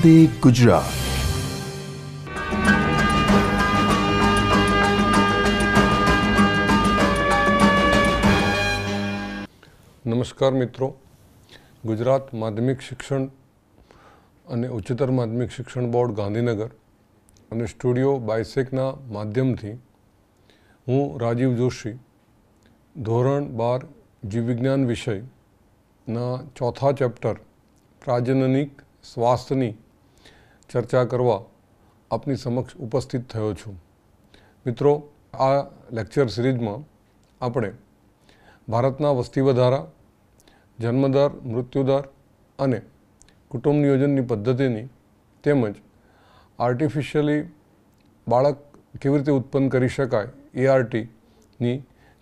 વંદે ગુજરાત નમસ્કાર મિત્રો ગુજરાત માધ્યમિક શિક્ષણ અને ઉચ્ચતર માધ્યમિક શિક્ષણ બોર્ડ ગાંધીનગર અને સ્ટુડિયો બાયસેકના માધ્યમથી હું રાજીવ જોશી ધોરણ બાર જીવવિજ્ઞાન વિષયના ચોથા ચેપ્ટર પ્રાજનનિક સ્વાસ્થ્યની ચર્ચા કરવા આપની સમક્ષ ઉપસ્થિત થયો છું મિત્રો આ લેક્ચર સિરીઝમાં આપણે ભારતના વસ્તી વધારા જન્મદર મૃત્યુદર અને કુટુંબ નિયોજનની પદ્ધતિની તેમજ આર્ટિફિશિયલી બાળક કેવી રીતે ઉત્પન્ન કરી શકાય એઆરટીની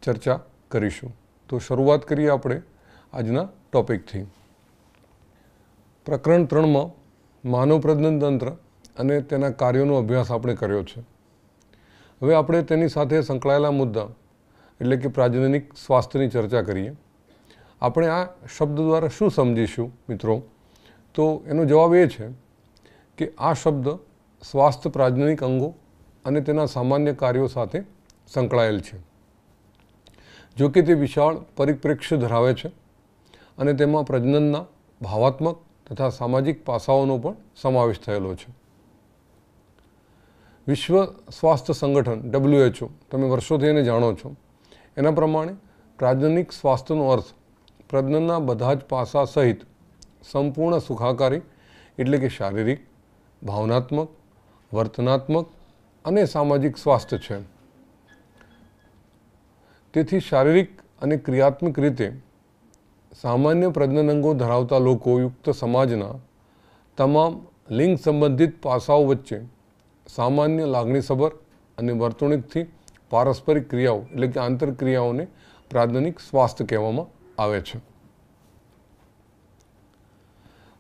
ચર્ચા કરીશું તો શરૂઆત કરીએ આપણે આજના ટોપિકથી પ્રકરણ ત્રણમાં માનવ પ્રજ્ઞન તંત્ર અને તેના કાર્યોનો અભ્યાસ આપણે કર્યો છે હવે આપણે તેની સાથે સંકળાયેલા મુદ્દા એટલે કે પ્રાજનનિક સ્વાસ્થ્યની ચર્ચા કરીએ આપણે આ શબ્દ દ્વારા શું સમજીશું મિત્રો તો એનો જવાબ એ છે કે આ શબ્દ સ્વાસ્થ્ય પ્રાજનનિક અંગો અને તેના સામાન્ય કાર્યો સાથે સંકળાયેલ છે જો કે તે વિશાળ પરિપ્રેક્ષ્ય ધરાવે છે અને તેમાં પ્રજનનના ભાવાત્મક તથા સામાજિક પાસાઓનો પણ સમાવેશ થયેલો છે વિશ્વ સ્વાસ્થ્ય સંગઠન ડબલ્યુએચઓ તમે વર્ષોથી એને જાણો છો એના પ્રમાણે પ્રાજનિક સ્વાસ્થ્યનો અર્થ પ્રજ્ઞના બધા જ પાસા સહિત સંપૂર્ણ સુખાકારી એટલે કે શારીરિક ભાવનાત્મક વર્તનાત્મક અને સામાજિક સ્વાસ્થ્ય છે તેથી શારીરિક અને ક્રિયાત્મક રીતે સામાન્ય અંગો ધરાવતા લોકો યુક્ત સમાજના તમામ લિંગ સંબંધિત પાસાઓ વચ્ચે સામાન્ય લાગણીસભર અને વર્તણૂકથી પારસ્પરિક ક્રિયાઓ એટલે કે આંતરક્રિયાઓને પ્રાજ્ઞનિક સ્વાસ્થ્ય કહેવામાં આવે છે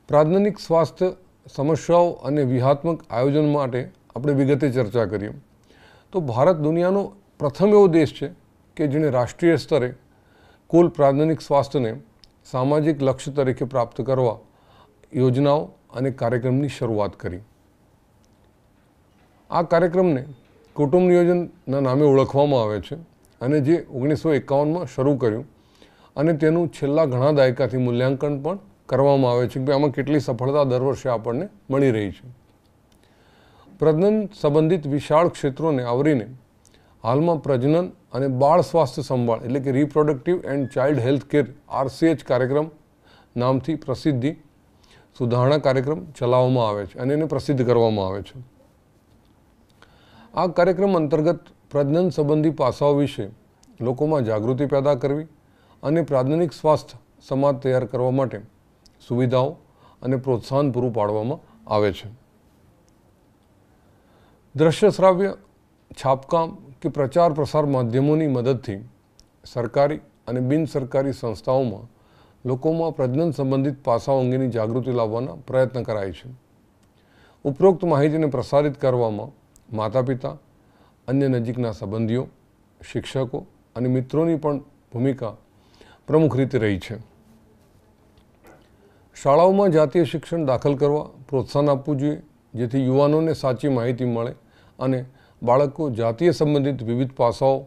પ્રાજ્ઞનિક સ્વાસ્થ્ય સમસ્યાઓ અને વ્યૂહાત્મક આયોજન માટે આપણે વિગતે ચર્ચા કરીએ તો ભારત દુનિયાનો પ્રથમ એવો દેશ છે કે જેણે રાષ્ટ્રીય સ્તરે કુલ પ્રાજ્ઞનિક સ્વાસ્થ્યને સામાજિક લક્ષ્ય તરીકે પ્રાપ્ત કરવા યોજનાઓ અને કાર્યક્રમની શરૂઆત કરી આ કાર્યક્રમને કુટુંબ નિયોજનના નામે ઓળખવામાં આવે છે અને જે ઓગણીસો એકાવનમાં શરૂ કર્યું અને તેનું છેલ્લા ઘણા દાયકાથી મૂલ્યાંકન પણ કરવામાં આવે છે કે આમાં કેટલી સફળતા દર વર્ષે આપણને મળી રહી છે પ્રજનન સંબંધિત વિશાળ ક્ષેત્રોને આવરીને હાલમાં પ્રજનન અને બાળ સ્વાસ્થ્ય સંભાળ એટલે કે reproductive and child health care RCH કાર્યક્રમ નામથી પ્રસિદ્ધિ સુધારણા કાર્યક્રમ ચલાવવામાં આવે છે અને એને પ્રસિદ્ધ કરવામાં આવે છે આ કાર્યક્રમ અંતર્ગત પ્રજનન સંબંધી પાસાઓ વિશે લોકોમાં જાગૃતિ પેદા કરવી અને પ્રાજ્ઞનિક સ્વાસ્થ્ય સમાજ તૈયાર કરવા માટે સુવિધાઓ અને પ્રોત્સાહન પૂરું પાડવામાં આવે છે દ્રશ્ય શ્રાવ્ય છાપકામ કે પ્રચાર પ્રસાર માધ્યમોની મદદથી સરકારી અને બિન સરકારી સંસ્થાઓમાં લોકોમાં પ્રજનન સંબંધિત પાસાઓ અંગેની જાગૃતિ લાવવાના પ્રયત્ન કરાય છે ઉપરોક્ત માહિતીને પ્રસારિત કરવામાં માતા પિતા અન્ય નજીકના સંબંધીઓ શિક્ષકો અને મિત્રોની પણ ભૂમિકા પ્રમુખ રીતે રહી છે શાળાઓમાં જાતીય શિક્ષણ દાખલ કરવા પ્રોત્સાહન આપવું જોઈએ જેથી યુવાનોને સાચી માહિતી મળે અને બાળકો જાતીય સંબંધિત વિવિધ પાસાઓ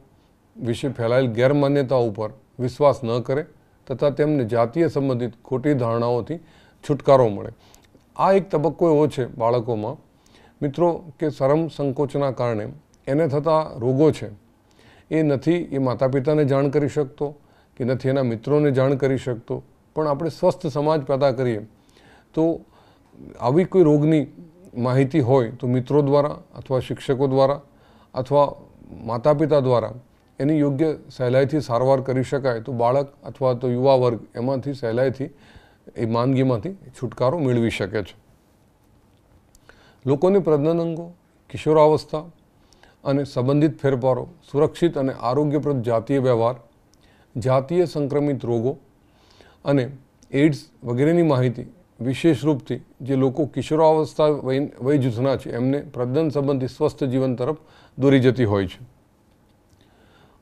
વિશે ફેલાયેલ ગેરમાન્યતાઓ ઉપર વિશ્વાસ ન કરે તથા તેમને જાતીય સંબંધિત ખોટી ધારણાઓથી છુટકારો મળે આ એક તબક્કો એવો છે બાળકોમાં મિત્રો કે શરમ સંકોચના કારણે એને થતા રોગો છે એ નથી એ માતા પિતાને જાણ કરી શકતો કે નથી એના મિત્રોને જાણ કરી શકતો પણ આપણે સ્વસ્થ સમાજ પેદા કરીએ તો આવી કોઈ રોગની માહિતી હોય તો મિત્રો દ્વારા અથવા શિક્ષકો દ્વારા અથવા માતા પિતા દ્વારા એની યોગ્ય સહેલાઈથી સારવાર કરી શકાય તો બાળક અથવા તો યુવા વર્ગ એમાંથી સહેલાઈથી એ માંદગીમાંથી છુટકારો મેળવી શકે છે લોકોને પ્રજનન અંગો કિશોરાવસ્થા અને સંબંધિત ફેરફારો સુરક્ષિત અને આરોગ્યપ્રદ જાતીય વ્યવહાર જાતીય સંક્રમિત રોગો અને એડ્સ વગેરેની માહિતી વિશેષ રૂપથી જે લોકો કિશોરાવસ્થા વય જૂથના છે એમને પ્રજનન સંબંધી સ્વસ્થ જીવન તરફ દોરી જતી હોય છે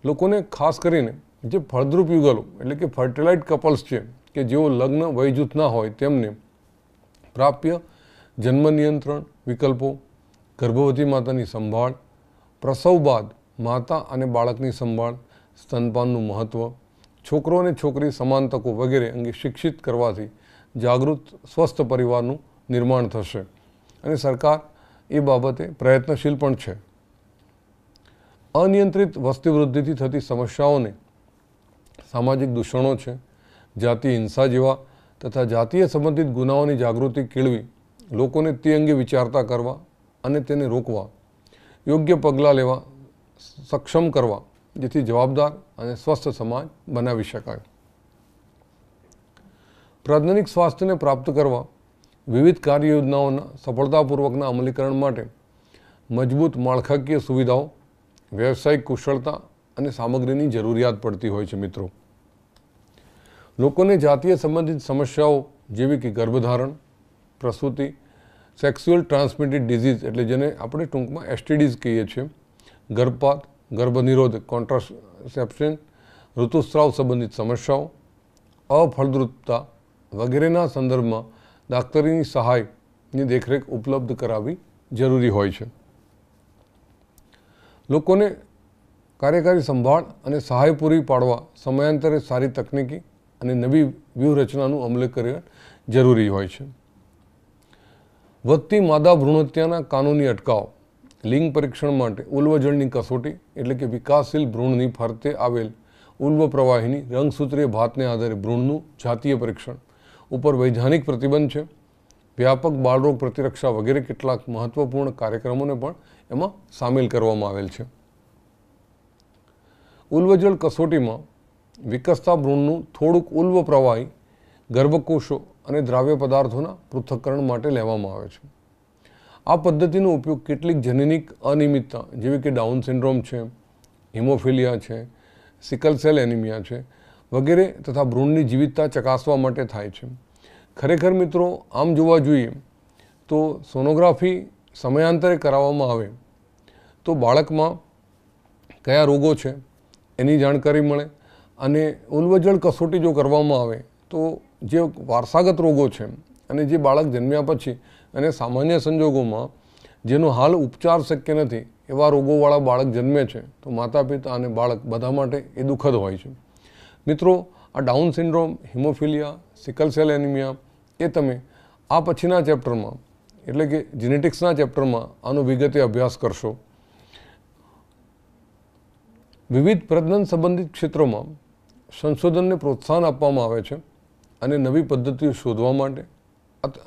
લોકોને ખાસ કરીને જે ફળદ્રુપ યુગલો એટલે કે ફર્ટિલાઇટ કપલ્સ છે કે જેઓ લગ્ન વય જૂથના હોય તેમને પ્રાપ્ય જન્મ નિયંત્રણ વિકલ્પો ગર્ભવતી માતાની સંભાળ પ્રસવ બાદ માતા અને બાળકની સંભાળ સ્તનપાનનું મહત્ત્વ છોકરો અને છોકરી સમાન તકો વગેરે અંગે શિક્ષિત કરવાથી જાગૃત સ્વસ્થ પરિવારનું નિર્માણ થશે અને સરકાર એ બાબતે પ્રયત્નશીલ પણ છે અનિયંત્રિત વસ્તીવૃદ્ધિથી થતી સમસ્યાઓને સામાજિક દૂષણો છે જાતિ હિંસા જેવા તથા જાતીય સંબંધિત ગુનાઓની જાગૃતિ કેળવી લોકોને તે અંગે વિચારતા કરવા અને તેને રોકવા યોગ્ય પગલાં લેવા સક્ષમ કરવા જેથી જવાબદાર અને સ્વસ્થ સમાજ બનાવી શકાય પ્રાજ્ઞાનિક સ્વાસ્થ્યને પ્રાપ્ત કરવા વિવિધ કાર્ય યોજનાઓના સફળતાપૂર્વકના અમલીકરણ માટે મજબૂત માળખાકીય સુવિધાઓ વ્યવસાયિક કુશળતા અને સામગ્રીની જરૂરિયાત પડતી હોય છે મિત્રો લોકોને જાતીય સંબંધિત સમસ્યાઓ જેવી કે ગર્ભધારણ પ્રસૂતિ સેક્સ્યુઅલ ટ્રાન્સમિટેડ ડિઝીઝ એટલે જેને આપણે ટૂંકમાં એસટીડીઝ કહીએ છીએ ગર્ભપાત ગર્ભનિરોધ કોન્ટ્રાસેપ્શન ઋતુસ્રાવ સંબંધિત સમસ્યાઓ અફળદ્રુપતા વગેરેના સંદર્ભમાં ડાક્ટરીની સહાયની દેખરેખ ઉપલબ્ધ કરાવવી જરૂરી હોય છે લોકોને કાર્યકારી સંભાળ અને સહાય પૂરી પાડવા સમયાંતરે સારી તકનીકી અને નવી વ્યૂહરચનાનું અમલીકરણ જરૂરી હોય છે વધતી માદા ભ્રૂણહત્યાના કાનૂની અટકાવ લિંગ પરીક્ષણ માટે ઉલ્વજળની કસોટી એટલે કે વિકાસશીલ ભ્રૂણની ફરતે આવેલ ઉલ્વ પ્રવાહીની રંગસૂત્રીય ભાતને આધારે ભ્રૂણનું જાતીય પરીક્ષણ ઉપર વૈધાનિક પ્રતિબંધ છે વ્યાપક બાળરોગ પ્રતિરક્ષા વગેરે કેટલાક મહત્વપૂર્ણ કાર્યક્રમોને પણ એમાં સામેલ કરવામાં આવેલ છે ઉલ્વજળ કસોટીમાં વિકસતા ભ્રૂણનું થોડુંક ઉલ્વ પ્રવાહી ગર્ભકોષો અને દ્રાવ્ય પદાર્થોના પૃથ્થકરણ માટે લેવામાં આવે છે આ પદ્ધતિનો ઉપયોગ કેટલીક જનનિક અનિયમિતતા જેવી કે ડાઉન સિન્ડ્રોમ છે હિમોફિલિયા છે સિકલ સેલ એનિમિયા છે વગેરે તથા ભ્રૂણની જીવિતતા ચકાસવા માટે થાય છે ખરેખર મિત્રો આમ જોવા જોઈએ તો સોનોગ્રાફી સમયાંતરે કરાવવામાં આવે તો બાળકમાં કયા રોગો છે એની જાણકારી મળે અને ઉલવજળ કસોટી જો કરવામાં આવે તો જે વારસાગત રોગો છે અને જે બાળક જન્મ્યા પછી અને સામાન્ય સંજોગોમાં જેનો હાલ ઉપચાર શક્ય નથી એવા રોગોવાળા બાળક જન્મે છે તો માતા પિતા અને બાળક બધા માટે એ દુઃખદ હોય છે મિત્રો આ Down syndrome haemophilia sickle cell anaemia એ તમે આ પછીના ચેપ્ટરમાં એટલે કે જીનેટિક્સના ચેપ્ટરમાં આનો વિગતે અભ્યાસ કરશો વિવિધ પ્રજનન સંબંધિત ક્ષેત્રોમાં સંશોધનને પ્રોત્સાહન આપવામાં આવે છે અને નવી પદ્ધતિઓ શોધવા માટે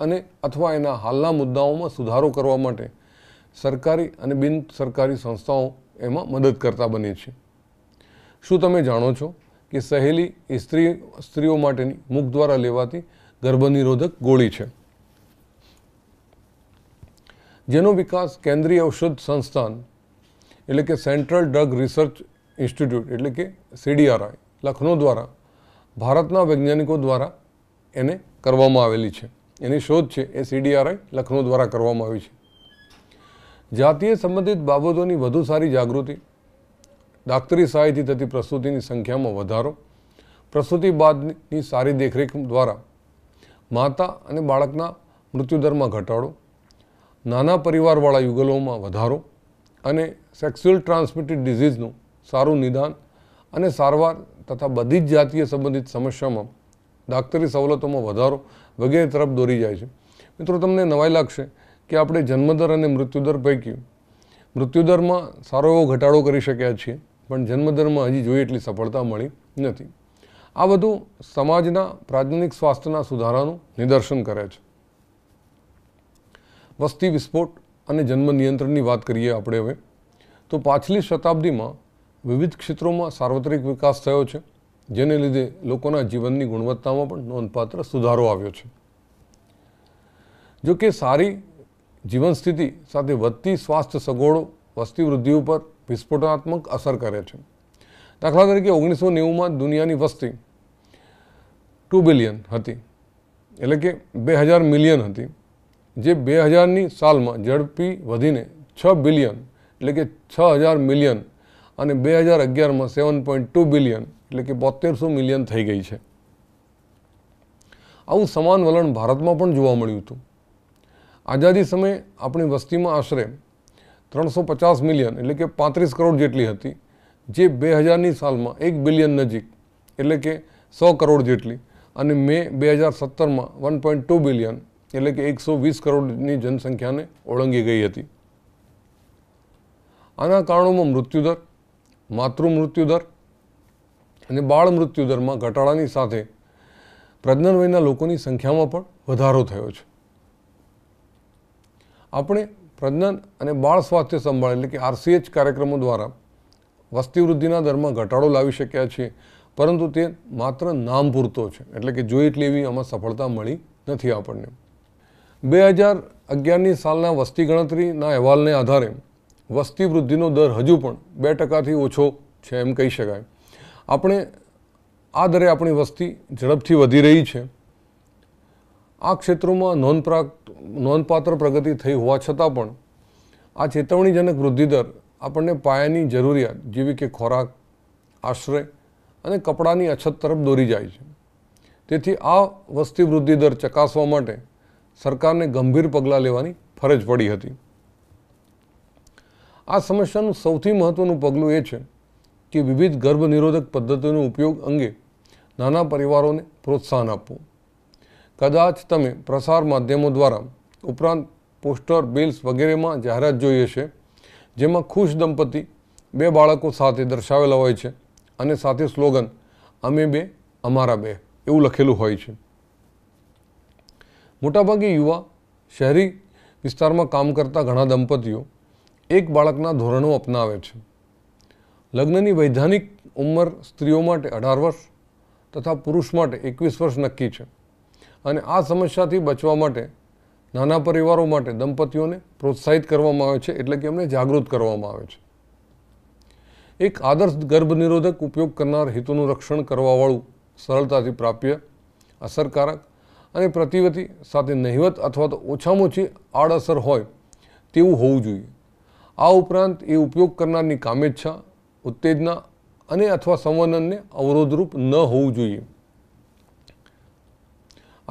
અને અથવા એના હાલના મુદ્દાઓમાં સુધારો કરવા માટે સરકારી અને બિન સરકારી સંસ્થાઓ એમાં મદદ કરતા બની છે શું તમે જાણો છો કે સહેલી સ્ત્રી સ્ત્રીઓ માટેની મુખ દ્વારા લેવાતી ગર્ભનિરોધક ગોળી છે જેનો વિકાસ કેન્દ્રીય ઔષધ સંસ્થાન એટલે કે સેન્ટ્રલ ડ્રગ રિસર્ચ ઇન્સ્ટિટ્યૂટ એટલે કે સીડીઆરઆઈ લખનૌ દ્વારા ભારતના વૈજ્ઞાનિકો દ્વારા એને કરવામાં આવેલી છે એની શોધ છે એ સીડીઆરઆઈ લખનૌ દ્વારા કરવામાં આવી છે જાતીય સંબંધિત બાબતોની વધુ સારી જાગૃતિ ડાક્ટરી સહાયથી થતી પ્રસૂતિની સંખ્યામાં વધારો પ્રસૂતિ બાદની સારી દેખરેખ દ્વારા માતા અને બાળકના મૃત્યુદરમાં ઘટાડો નાના પરિવારવાળા યુગલોમાં વધારો અને સેક્સ્યુઅલ ટ્રાન્સમિટેડ ડિઝીઝનું સારું નિદાન અને સારવાર તથા બધી જ જાતીય સંબંધિત સમસ્યામાં ડાક્ટરી સવલતોમાં વધારો વગેરે તરફ દોરી જાય છે મિત્રો તમને નવાઈ લાગશે કે આપણે જન્મદર અને મૃત્યુદર પૈકી મૃત્યુદરમાં સારો એવો ઘટાડો કરી શક્યા છીએ પણ જન્મદરમાં હજી જોઈએ એટલી સફળતા મળી નથી આ બધું સમાજના પ્રાજ્ઞિક સ્વાસ્થ્યના સુધારાનું નિદર્શન કરે છે વસ્તી વિસ્ફોટ અને જન્મ નિયંત્રણની વાત કરીએ આપણે હવે તો પાછલી શતાબ્દીમાં વિવિધ ક્ષેત્રોમાં સાર્વત્રિક વિકાસ થયો છે જેને લીધે લોકોના જીવનની ગુણવત્તામાં પણ નોંધપાત્ર સુધારો આવ્યો છે જો કે સારી જીવન સ્થિતિ સાથે વધતી સ્વાસ્થ્ય સગવડો વસ્તી વૃદ્ધિ ઉપર વિસ્ફોટનાત્મક અસર કરે છે દાખલા તરીકે ઓગણીસો નેવુંમાં દુનિયાની વસ્તી ટુ બિલિયન હતી એટલે કે બે હજાર મિલિયન હતી જે બે હજારની સાલમાં ઝડપી વધીને છ બિલિયન એટલે કે છ હજાર મિલિયન અને બે હજાર અગિયારમાં સેવન પોઈન્ટ ટુ બિલિયન એટલે કે બોતેરસો મિલિયન થઈ ગઈ છે આવું સમાન વલણ ભારતમાં પણ જોવા મળ્યું હતું આઝાદી સમયે આપણી વસ્તીમાં આશરે ત્રણસો પચાસ મિલિયન એટલે કે પાંત્રીસ કરોડ જેટલી હતી જે બે હજારની સાલમાં એક બિલિયન નજીક એટલે કે સો કરોડ જેટલી અને મે બે હજાર સત્તરમાં વન પોઈન્ટ ટુ બિલિયન એટલે કે એકસો વીસ કરોડની જનસંખ્યાને ઓળંગી ગઈ હતી આના કારણોમાં મૃત્યુદર માતૃ મૃત્યુદર અને બાળ મૃત્યુદરમાં ઘટાડાની સાથે પ્રજ્ઞાન વયના લોકોની સંખ્યામાં પણ વધારો થયો છે આપણે પ્રજનન અને બાળ સ્વાસ્થ્ય સંભાળ એટલે કે આરસીએચ કાર્યક્રમો દ્વારા વસ્તી વૃદ્ધિના દરમાં ઘટાડો લાવી શક્યા છીએ પરંતુ તે માત્ર નામ પૂરતો છે એટલે કે જોઈ એટલી એવી આમાં સફળતા મળી નથી આપણને બે હજાર અગિયારની સાલના વસ્તી ગણતરીના અહેવાલને આધારે વસ્તી વૃદ્ધિનો દર હજુ પણ બે ટકાથી ઓછો છે એમ કહી શકાય આપણે આ દરે આપણી વસ્તી ઝડપથી વધી રહી છે આ ક્ષેત્રોમાં નોંધપ્રાપ્ત નોંધપાત્ર પ્રગતિ થઈ હોવા છતાં પણ આ ચેતવણીજનક વૃદ્ધિ દર આપણને પાયાની જરૂરિયાત જેવી કે ખોરાક આશ્રય અને કપડાની અછત તરફ દોરી જાય છે તેથી આ વસ્તી વૃદ્ધિ દર ચકાસવા માટે સરકારને ગંભીર પગલાં લેવાની ફરજ પડી હતી આ સમસ્યાનું સૌથી મહત્ત્વનું પગલું એ છે કે વિવિધ ગર્ભનિરોધક પદ્ધતિનો ઉપયોગ અંગે નાના પરિવારોને પ્રોત્સાહન આપવું કદાચ તમે પ્રસાર માધ્યમો દ્વારા ઉપરાંત પોસ્ટર બિલ્સ વગેરેમાં જાહેરાત જોઈ હશે જેમાં ખુશ દંપતી બે બાળકો સાથે દર્શાવેલા હોય છે અને સાથે સ્લોગન અમે બે અમારા બે એવું લખેલું હોય છે મોટાભાગે યુવા શહેરી વિસ્તારમાં કામ કરતા ઘણા દંપતીઓ એક બાળકના ધોરણો અપનાવે છે લગ્નની વૈધાનિક ઉંમર સ્ત્રીઓ માટે અઢાર વર્ષ તથા પુરુષ માટે એકવીસ વર્ષ નક્કી છે અને આ સમસ્યાથી બચવા માટે નાના પરિવારો માટે દંપતીઓને પ્રોત્સાહિત કરવામાં આવે છે એટલે કે એમને જાગૃત કરવામાં આવે છે એક આદર્શ ગર્ભનિરોધક ઉપયોગ કરનાર હિતોનું રક્ષણ કરવાવાળું સરળતાથી પ્રાપ્ય અસરકારક અને પ્રતિવતી સાથે નહિવત અથવા તો ઓછામાં ઓછી આડઅસર હોય તેવું હોવું જોઈએ આ ઉપરાંત એ ઉપયોગ કરનારની કામેચ્છા ઉત્તેજના અને અથવા સંવનનને અવરોધરૂપ ન હોવું જોઈએ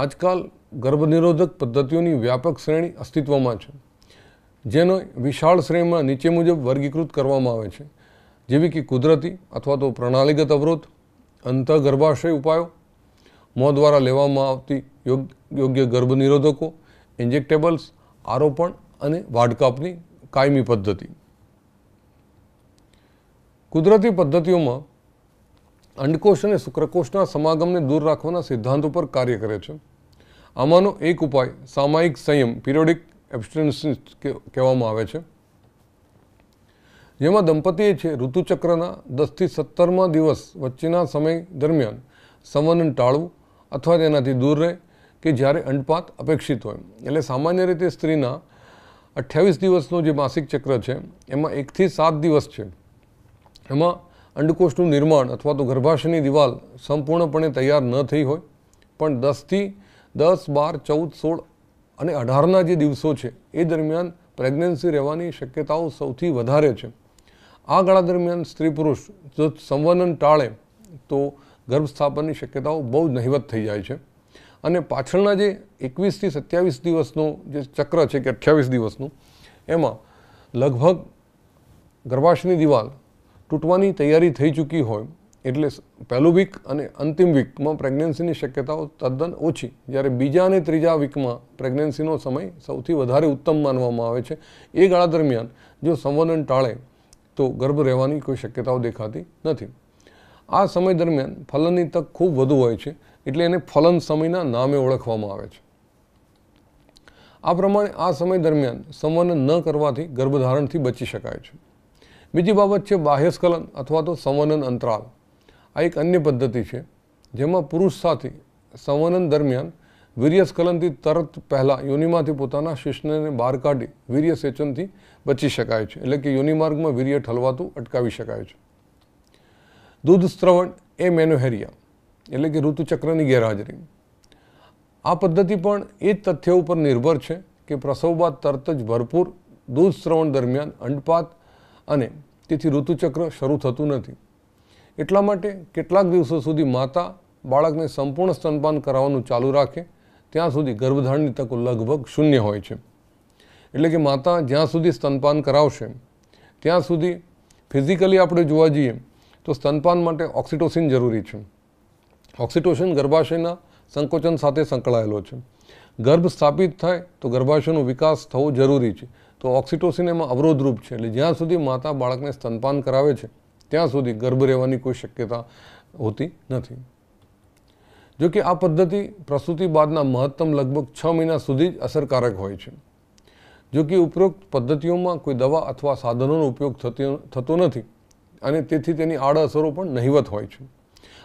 આજકાલ ગર્ભનિરોધક પદ્ધતિઓની વ્યાપક શ્રેણી અસ્તિત્વમાં છે જેનો વિશાળ શ્રેણીમાં નીચે મુજબ વર્ગીકૃત કરવામાં આવે છે જેવી કે કુદરતી અથવા તો પ્રણાલીગત અવરોધ અંતઃગર્ભાશય ઉપાયો મોં દ્વારા લેવામાં આવતી યોગ્ય ગર્ભનિરોધકો ઇન્જેક્ટેબલ્સ આરોપણ અને વાડકાપની કાયમી પદ્ધતિ કુદરતી પદ્ધતિઓમાં અંડકોષ અને શુક્રકોષના સમાગમને દૂર રાખવાના સિદ્ધાંત ઉપર કાર્ય કરે છે આમાંનો એક ઉપાય સામાયિક સંયમ પિરિયોડિક એબસ્ટન્સ કહેવામાં આવે છે જેમાં દંપતીએ છે ઋતુચક્રના દસથી સત્તરમા દિવસ વચ્ચેના સમય દરમિયાન સંવનન ટાળવું અથવા તેનાથી દૂર રહે કે જ્યારે અંડપાત અપેક્ષિત હોય એટલે સામાન્ય રીતે સ્ત્રીના અઠ્યાવીસ દિવસનું જે માસિક ચક્ર છે એમાં એકથી સાત દિવસ છે એમાં અંડકોષનું નિર્માણ અથવા તો ગર્ભાશયની દિવાલ સંપૂર્ણપણે તૈયાર ન થઈ હોય પણ દસથી દસ બાર ચૌદ સોળ અને અઢારના જે દિવસો છે એ દરમિયાન પ્રેગ્નન્સી રહેવાની શક્યતાઓ સૌથી વધારે છે આ ગાળા દરમિયાન સ્ત્રી પુરુષ જો સંવનન ટાળે તો ગર્ભ સ્થાપનની શક્યતાઓ બહુ જ નહિવત થઈ જાય છે અને પાછળના જે એકવીસથી સત્યાવીસ દિવસનો જે ચક્ર છે કે અઠ્યાવીસ દિવસનું એમાં લગભગ ગર્ભાશની દિવાલ તૂટવાની તૈયારી થઈ ચૂકી હોય એટલે પહેલું વીક અને અંતિમ વીકમાં પ્રેગ્નન્સીની શક્યતાઓ તદ્દન ઓછી જ્યારે બીજા અને ત્રીજા વીકમાં પ્રેગ્નન્સીનો સમય સૌથી વધારે ઉત્તમ માનવામાં આવે છે એ ગાળા દરમિયાન જો સંવનન ટાળે તો ગર્ભ રહેવાની કોઈ શક્યતાઓ દેખાતી નથી આ સમય દરમિયાન ફલનની તક ખૂબ વધુ હોય છે એટલે એને ફલન સમયના નામે ઓળખવામાં આવે છે આ પ્રમાણે આ સમય દરમિયાન સંવનન ન કરવાથી ગર્ભધારણથી બચી શકાય છે બીજી બાબત છે બાહ્યસ્ખલન અથવા તો સંવનન અંતરાલ આ એક અન્ય પદ્ધતિ છે જેમાં પુરુષ સાથી સંવનન દરમિયાન વીર્યસ્ખલનથી તરત પહેલાં યોનિમાંથી પોતાના શિષ્ણને બહાર કાઢી વીર્ય સેચનથી બચી શકાય છે એટલે કે યોનિમાર્ગમાં વીર્ય ઠલવાતું અટકાવી શકાય છે દૂધ સ્ત્રવણ એ મેનોહેરિયા એટલે કે ઋતુચક્રની ગેરહાજરી આ પદ્ધતિ પણ એ તથ્ય ઉપર નિર્ભર છે કે પ્રસવ બાદ તરત જ ભરપૂર દૂધ સ્ત્રવણ દરમિયાન અંડપાત અને તેથી ઋતુચક્ર શરૂ થતું નથી એટલા માટે કેટલાક દિવસો સુધી માતા બાળકને સંપૂર્ણ સ્તનપાન કરાવવાનું ચાલુ રાખે ત્યાં સુધી ગર્ભધારણની તકો લગભગ શૂન્ય હોય છે એટલે કે માતા જ્યાં સુધી સ્તનપાન કરાવશે ત્યાં સુધી ફિઝિકલી આપણે જોવા જઈએ તો સ્તનપાન માટે ઓક્સિટોસિન જરૂરી છે ઓક્સિટોસિન ગર્ભાશયના સંકોચન સાથે સંકળાયેલો છે ગર્ભ સ્થાપિત થાય તો ગર્ભાશયનો વિકાસ થવો જરૂરી છે તો ઓક્સિટોસિન એમાં અવરોધરૂપ છે એટલે જ્યાં સુધી માતા બાળકને સ્તનપાન કરાવે છે ત્યાં સુધી ગર્ભ રહેવાની કોઈ શક્યતા હોતી નથી જો કે આ પદ્ધતિ પ્રસૂતિ બાદના મહત્તમ લગભગ છ મહિના સુધી જ અસરકારક હોય છે જો કે ઉપરોક્ત પદ્ધતિઓમાં કોઈ દવા અથવા સાધનોનો ઉપયોગ થતો નથી અને તેથી તેની આડઅસરો પણ નહિવત હોય છે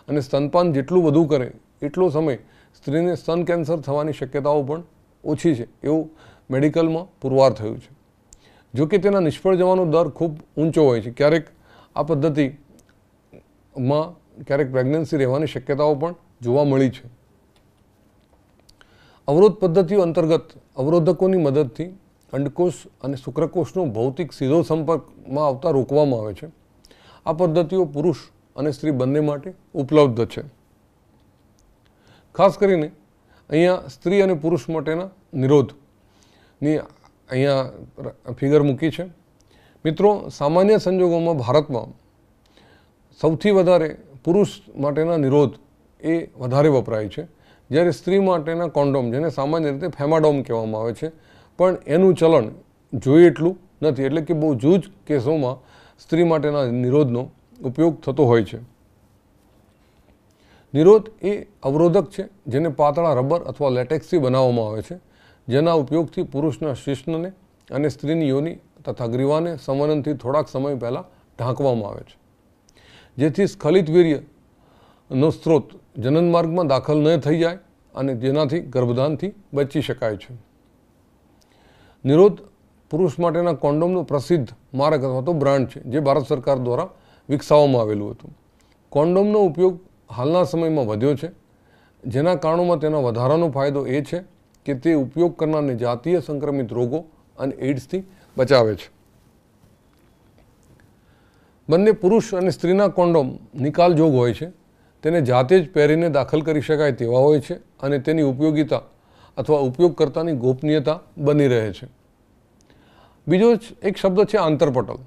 અને સ્તનપાન જેટલું વધુ કરે એટલો સમય સ્ત્રીને સ્તન કેન્સર થવાની શક્યતાઓ પણ ઓછી છે એવું મેડિકલમાં પુરવાર થયું છે જો કે તેના નિષ્ફળ જવાનો દર ખૂબ ઊંચો હોય છે ક્યારેક આ પદ્ધતિમાં ક્યારેક પ્રેગ્નન્સી રહેવાની શક્યતાઓ પણ જોવા મળી છે અવરોધ પદ્ધતિઓ અંતર્ગત અવરોધકોની મદદથી અંડકોષ અને શુક્રકોષનો ભૌતિક સીધો સંપર્કમાં આવતા રોકવામાં આવે છે આ પદ્ધતિઓ પુરુષ અને સ્ત્રી બંને માટે ઉપલબ્ધ છે ખાસ કરીને અહીંયા સ્ત્રી અને પુરુષ માટેના નિરોધની અહીંયા ફિગર મૂકી છે મિત્રો સામાન્ય સંજોગોમાં ભારતમાં સૌથી વધારે પુરુષ માટેના નિરોધ એ વધારે વપરાય છે જ્યારે સ્ત્રી માટેના કોન્ડોમ જેને સામાન્ય રીતે ફેમાડોમ કહેવામાં આવે છે પણ એનું ચલણ જોઈએ એટલું નથી એટલે કે બહુ જૂજ કેસોમાં સ્ત્રી માટેના નિરોધનો ઉપયોગ થતો હોય છે નિરોધ એ અવરોધક છે જેને પાતળા રબર અથવા લેટેક્સથી બનાવવામાં આવે છે જેના ઉપયોગથી પુરુષના શિષ્ણને અને સ્ત્રીની યોની તથા ગ્રીવાને સંવનનથી થોડાક સમય પહેલાં ઢાંકવામાં આવે છે જેથી સ્ખલિત વીર્યનો સ્ત્રોત જનન માર્ગમાં દાખલ ન થઈ જાય અને જેનાથી ગર્ભધાનથી બચી શકાય છે નિરોધ પુરુષ માટેના કોન્ડોમનો પ્રસિદ્ધ માર્ગ અથવા તો બ્રાન્ડ છે જે ભારત સરકાર દ્વારા વિકસાવવામાં આવેલું હતું કોન્ડોમનો ઉપયોગ હાલના સમયમાં વધ્યો છે જેના કારણોમાં તેનો વધારાનો ફાયદો એ છે કે તે ઉપયોગ કરનારને જાતીય સંક્રમિત રોગો અને એઇડ્સથી બચાવે છે બંને પુરુષ અને સ્ત્રીના કોન્ડોમ નિકાલજોગ હોય છે તેને જાતે જ પહેરીને દાખલ કરી શકાય તેવા હોય છે અને તેની ઉપયોગિતા અથવા ઉપયોગકર્તાની ગોપનીયતા બની રહે છે બીજો એક શબ્દ છે આંતરપટલ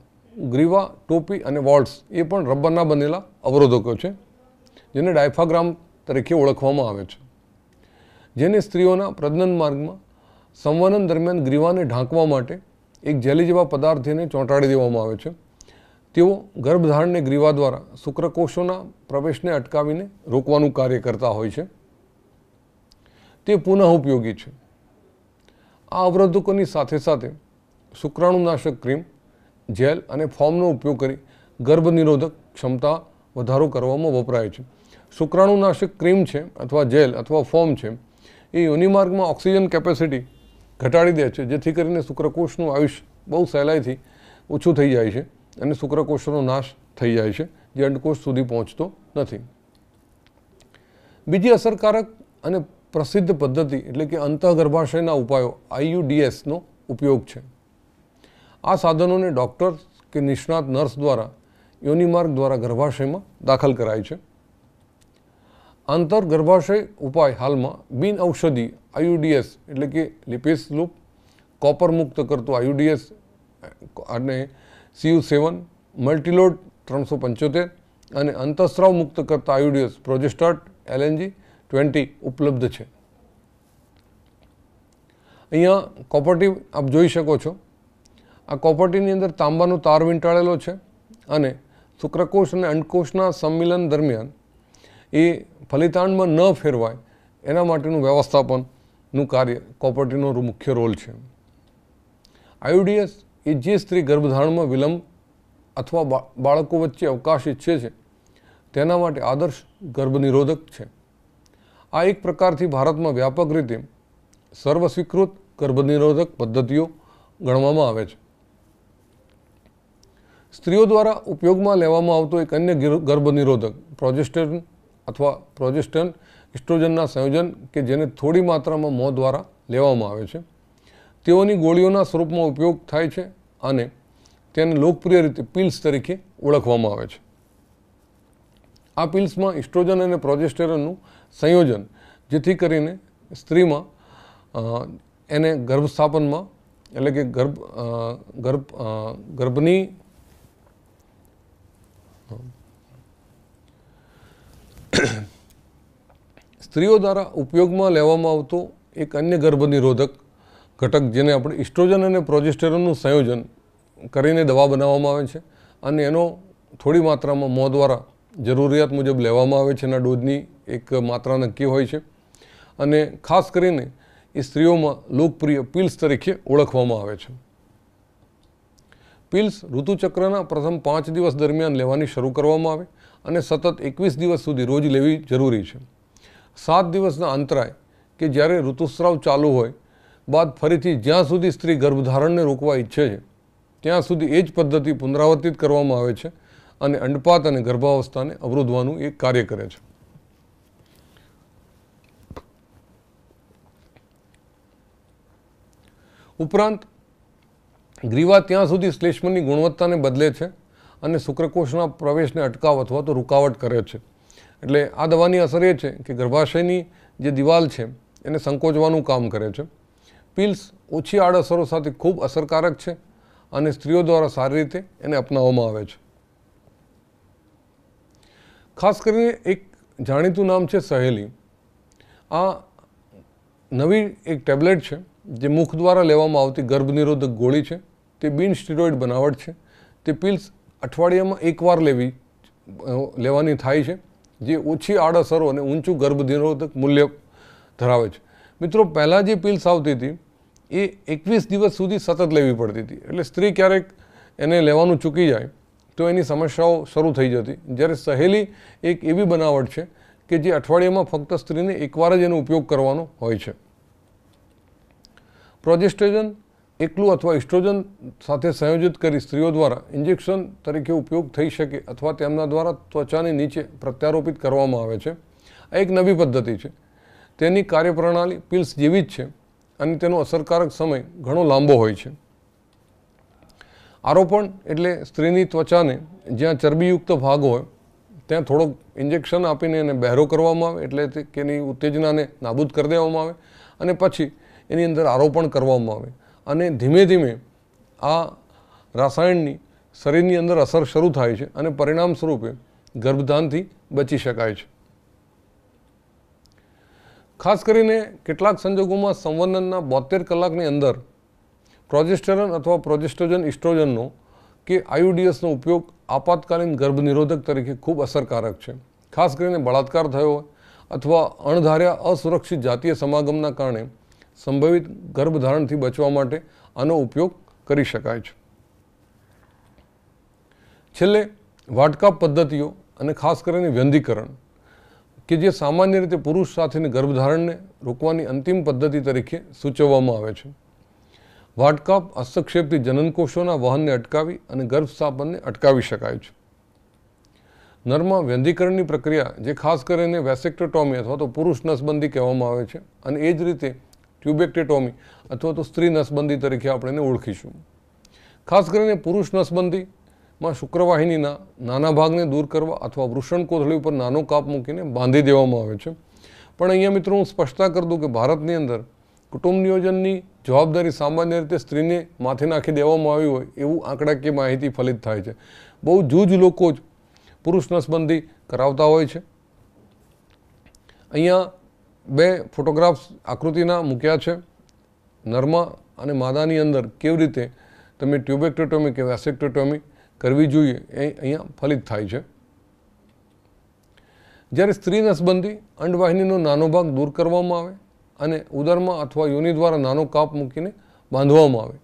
ગ્રીવા ટોપી અને વોલ્ટ્સ એ પણ રબરના બનેલા અવરોધકો છે જેને ડાયફાગ્રામ તરીકે ઓળખવામાં આવે છે જેને સ્ત્રીઓના પ્રજનન માર્ગમાં સંવનન દરમિયાન ગ્રીવાને ઢાંકવા માટે એક જેલી જેવા પદાર્થને ચોંટાડી દેવામાં આવે છે તેઓ ગર્ભધારણને ગ્રીવા દ્વારા શુક્રકોષોના પ્રવેશને અટકાવીને રોકવાનું કાર્ય કરતા હોય છે તે પુનઃ ઉપયોગી છે આ અવરોધકોની સાથે સાથે શુક્રાણુનાશક ક્રીમ જેલ અને ફોર્મનો ઉપયોગ કરી ગર્ભનિરોધક ક્ષમતા વધારો કરવામાં વપરાય છે શુક્રાણુનાશક ક્રીમ છે અથવા જેલ અથવા ફોર્મ છે એ યુનિમાર્ગમાં ઓક્સિજન કેપેસિટી ઘટાડી દે છે જેથી કરીને શુક્રકોષનું આયુષ્ય બહુ સહેલાઈથી ઓછું થઈ જાય છે અને શુક્રકોષનો નાશ થઈ જાય છે જે અંડકોષ સુધી પહોંચતો નથી બીજી અસરકારક અને પ્રસિદ્ધ પદ્ધતિ એટલે કે અંતઃગર્ભાશયના ઉપાયો આઈયુડીએસનો ઉપયોગ છે આ સાધનોને ડૉક્ટર કે નિષ્ણાત નર્સ દ્વારા યોનિમાર્ગ દ્વારા ગર્ભાશયમાં દાખલ કરાય છે આંતરગર્ભાશય ઉપાય હાલમાં બિન ઔષધિ આયુડીએસ એટલે કે લિપેસ લૂપ કોપર મુક્ત કરતું આયુડીએસ અને સીયુ સેવન મલ્ટીલોડ ત્રણસો પંચોતેર અને અંતઃસ્રાવ મુક્ત કરતા આયુડીએસ પ્રોજેસ્ટર્ટ એલએનજી ટ્વેન્ટી ઉપલબ્ધ છે અહીંયા કોપર્ટી આપ જોઈ શકો છો આ કોપર્ટીની અંદર તાંબાનો તાર વીંટાળેલો છે અને શુક્રકોષ અને અંડકોષના સંમેલન દરમિયાન એ ફલિતાંડમાં ન ફેરવાય એના માટેનું વ્યવસ્થાપન નું કાર્ય કોપર્ટીનો મુખ્ય રોલ છે આયુડીએસ એ જે સ્ત્રી ગર્ભધારણમાં વિલંબ અથવા બાળકો વચ્ચે અવકાશ ઈચ્છે છે તેના માટે આદર્શ ગર્ભનિરોધક છે આ એક પ્રકારથી ભારતમાં વ્યાપક રીતે સર્વસ્વીકૃત ગર્ભનિરોધક પદ્ધતિઓ ગણવામાં આવે છે સ્ત્રીઓ દ્વારા ઉપયોગમાં લેવામાં આવતો એક અન્ય ગર્ભનિરોધક પ્રોજેસ્ટન અથવા પ્રોજેસ્ટન ઇસ્ટ્રોજનના સંયોજન કે જેને થોડી માત્રામાં મોં દ્વારા લેવામાં આવે છે તેઓની ગોળીઓના સ્વરૂપમાં ઉપયોગ થાય છે અને તેને લોકપ્રિય રીતે પિલ્સ તરીકે ઓળખવામાં આવે છે આ પિલ્સમાં ઇસ્ટ્રોજન અને પ્રોજેસ્ટેરોનનું સંયોજન જેથી કરીને સ્ત્રીમાં એને ગર્ભસ્થાપનમાં એટલે કે ગર્ભ ગર્ભ ગર્ભની સ્ત્રીઓ દ્વારા ઉપયોગમાં લેવામાં આવતો એક અન્ય ગર્ભનિરોધક ઘટક જેને આપણે ઇસ્ટ્રોજન અને પ્રોજેસ્ટેરોનનું સંયોજન કરીને દવા બનાવવામાં આવે છે અને એનો થોડી માત્રામાં મોં દ્વારા જરૂરિયાત મુજબ લેવામાં આવે છે એના ડોઝની એક માત્રા નક્કી હોય છે અને ખાસ કરીને એ સ્ત્રીઓમાં લોકપ્રિય પિલ્સ તરીકે ઓળખવામાં આવે છે પિલ્સ ઋતુચક્રના પ્રથમ પાંચ દિવસ દરમિયાન લેવાની શરૂ કરવામાં આવે અને સતત એકવીસ દિવસ સુધી રોજ લેવી જરૂરી છે સાત દિવસના અંતરાય કે જ્યારે ઋતુસ્રાવ ચાલુ હોય બાદ ફરીથી જ્યાં સુધી સ્ત્રી ગર્ભધારણને રોકવા ઈચ્છે છે ત્યાં સુધી એ જ પદ્ધતિ પુનરાવર્તિત કરવામાં આવે છે અને અંડપાત અને ગર્ભાવસ્થાને અવરોધવાનું એક કાર્ય કરે છે ઉપરાંત ગ્રીવા ત્યાં સુધી શ્લેષ્મની ગુણવત્તાને બદલે છે અને શુક્રકોષના પ્રવેશને અટકાવ અથવા તો રૂકાવટ કરે છે એટલે આ દવાની અસર એ છે કે ગર્ભાશયની જે દિવાલ છે એને સંકોચવાનું કામ કરે છે પિલ્સ ઓછી આડઅસરો સાથે ખૂબ અસરકારક છે અને સ્ત્રીઓ દ્વારા સારી રીતે એને અપનાવવામાં આવે છે ખાસ કરીને એક જાણીતું નામ છે સહેલી આ નવી એક ટેબ્લેટ છે જે મુખ દ્વારા લેવામાં આવતી ગર્ભનિરોધક ગોળી છે તે બિન સ્ટીરોઇડ બનાવટ છે તે પિલ્સ અઠવાડિયામાં એકવાર લેવી લેવાની થાય છે જે ઓછી આડઅસરો અને ઊંચું ગર્ભનિરોધક મૂલ્ય ધરાવે છે મિત્રો પહેલાં જે પિલ્સ આવતી હતી એ એકવીસ દિવસ સુધી સતત લેવી પડતી હતી એટલે સ્ત્રી ક્યારેક એને લેવાનું ચૂકી જાય તો એની સમસ્યાઓ શરૂ થઈ જતી જ્યારે સહેલી એક એવી બનાવટ છે કે જે અઠવાડિયામાં ફક્ત સ્ત્રીને એકવાર જ એનો ઉપયોગ કરવાનો હોય છે પ્રોજેસ્ટ્રેજન એકલું અથવા ઇસ્ટ્રોજન સાથે સંયોજિત કરી સ્ત્રીઓ દ્વારા ઇન્જેક્શન તરીકે ઉપયોગ થઈ શકે અથવા તેમના દ્વારા ત્વચાની નીચે પ્રત્યારોપિત કરવામાં આવે છે આ એક નવી પદ્ધતિ છે તેની કાર્યપ્રણાલી પિલ્સ જેવી જ છે અને તેનો અસરકારક સમય ઘણો લાંબો હોય છે આરોપણ એટલે સ્ત્રીની ત્વચાને જ્યાં ચરબીયુક્ત ભાગ હોય ત્યાં થોડોક ઇન્જેક્શન આપીને એને બહેરો કરવામાં આવે એટલે તેની ઉત્તેજનાને નાબૂદ કરી દેવામાં આવે અને પછી એની અંદર આરોપણ કરવામાં આવે અને ધીમે ધીમે આ રાસાયણની શરીરની અંદર અસર શરૂ થાય છે અને પરિણામ સ્વરૂપે ગર્ભધાનથી બચી શકાય છે ખાસ કરીને કેટલાક સંજોગોમાં સંવર્ધનના બોતેર કલાકની અંદર પ્રોજેસ્ટરન અથવા પ્રોજેસ્ટ્રોજન ઇસ્ટ્રોજનનો કે આયુડીએસનો ઉપયોગ આપાતકાલીન ગર્ભનિરોધક તરીકે ખૂબ અસરકારક છે ખાસ કરીને બળાત્કાર થયો અથવા અણધાર્યા અસુરક્ષિત જાતીય સમાગમના કારણે સંભવિત ગર્ભધારણથી બચવા માટે આનો ઉપયોગ કરી શકાય છે છેલ્લે વાટકા પદ્ધતિઓ અને ખાસ કરીને વ્યંધીકરણ કે જે સામાન્ય રીતે પુરુષ સાથેની ગર્ભધારણને રોકવાની અંતિમ પદ્ધતિ તરીકે સૂચવવામાં આવે છે વાટકાપ હસ્તક્ષેપથી જનનકોષોના વહનને અટકાવી અને ગર્ભસ્થાપનને અટકાવી શકાય છે નરમાં વ્યંધીકરણની પ્રક્રિયા જે ખાસ કરીને વેસેક્ટોટોમી અથવા તો પુરુષ નસબંધી કહેવામાં આવે છે અને એ જ રીતે ટ્યુબેક્ટેટોમી અથવા તો સ્ત્રી નસબંધી તરીકે આપણે એને ઓળખીશું ખાસ કરીને પુરુષ નસબંધીમાં શુક્રવાહિનીના નાના ભાગને દૂર કરવા અથવા વૃષણ કોથળી ઉપર નાનો કાપ મૂકીને બાંધી દેવામાં આવે છે પણ અહીંયા મિત્રો હું સ્પષ્ટતા કરી દઉં કે ભારતની અંદર કુટુંબ નિયોજનની જવાબદારી સામાન્ય રીતે સ્ત્રીને માથે નાખી દેવામાં આવી હોય એવું આંકડાકીય માહિતી ફલિત થાય છે બહુ જૂજ લોકો જ પુરુષ નસબંધી કરાવતા હોય છે અહીંયા બે ફોટોગ્રાફ્સ આકૃતિના મૂક્યા છે નર્મા અને માદાની અંદર કેવી રીતે તમે ટ્યુબેક્ટોટોમી કે વેસેક્ટોટોમી કરવી જોઈએ એ અહીંયા ફલિત થાય છે જ્યારે સ્ત્રી નસબંધી અંડવાહિનીનો નાનો ભાગ દૂર કરવામાં આવે અને ઉદરમાં અથવા યોની દ્વારા નાનો કાપ મૂકીને બાંધવામાં આવે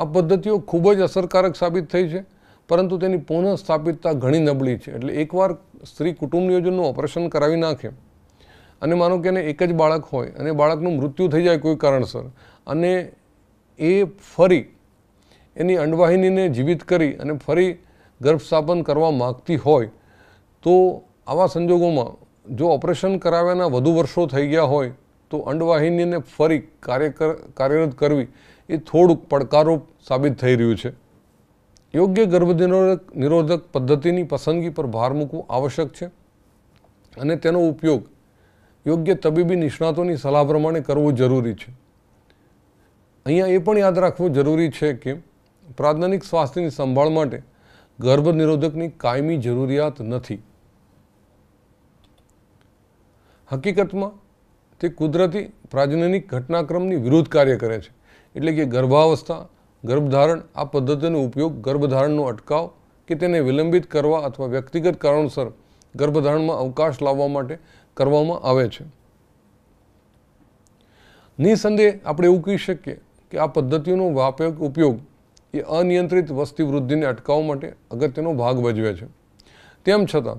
આ પદ્ધતિઓ ખૂબ જ અસરકારક સાબિત થઈ છે પરંતુ તેની પુનઃ સ્થાપિતતા ઘણી નબળી છે એટલે એકવાર સ્ત્રી કુટુંબ નિયોજનનું ઓપરેશન કરાવી નાખે અને માનો કે એને એક જ બાળક હોય અને બાળકનું મૃત્યુ થઈ જાય કોઈ કારણસર અને એ ફરી એની અંડવાહિનીને જીવિત કરી અને ફરી ગર્ભસ્થાપન કરવા માગતી હોય તો આવા સંજોગોમાં જો ઓપરેશન કરાવ્યાના વધુ વર્ષો થઈ ગયા હોય તો અંડવાહિનીને ફરી કાર્ય કાર્યરત કરવી એ થોડુંક પડકારરૂપ સાબિત થઈ રહ્યું છે યોગ્ય ગર્ભનિરોધક નિરોધક પદ્ધતિની પસંદગી પર ભાર મૂકવું આવશ્યક છે અને તેનો ઉપયોગ યોગ્ય તબીબી નિષ્ણાતોની સલાહ પ્રમાણે કરવું જરૂરી છે અહીંયા એ પણ યાદ રાખવું જરૂરી છે કે પ્રાજ્ઞાનિક સ્વાસ્થ્યની સંભાળ માટે ગર્ભનિરોધકની કાયમી જરૂરિયાત નથી હકીકતમાં તે કુદરતી પ્રાજનનિક ઘટનાક્રમની વિરુદ્ધ કાર્ય કરે છે એટલે કે ગર્ભાવસ્થા ગર્ભધારણ આ પદ્ધતિનો ઉપયોગ ગર્ભધારણનો અટકાવ કે તેને વિલંબિત કરવા અથવા વ્યક્તિગત કારણોસર ગર્ભધારણમાં અવકાશ લાવવા માટે કરવામાં આવે છે નિસંદેહ આપણે એવું કહી શકીએ કે આ પદ્ધતિઓનો વ્યાપક ઉપયોગ એ અનિયંત્રિત વસ્તી વૃદ્ધિને અટકાવવા માટે અગત્યનો ભાગ ભજવે છે તેમ છતાં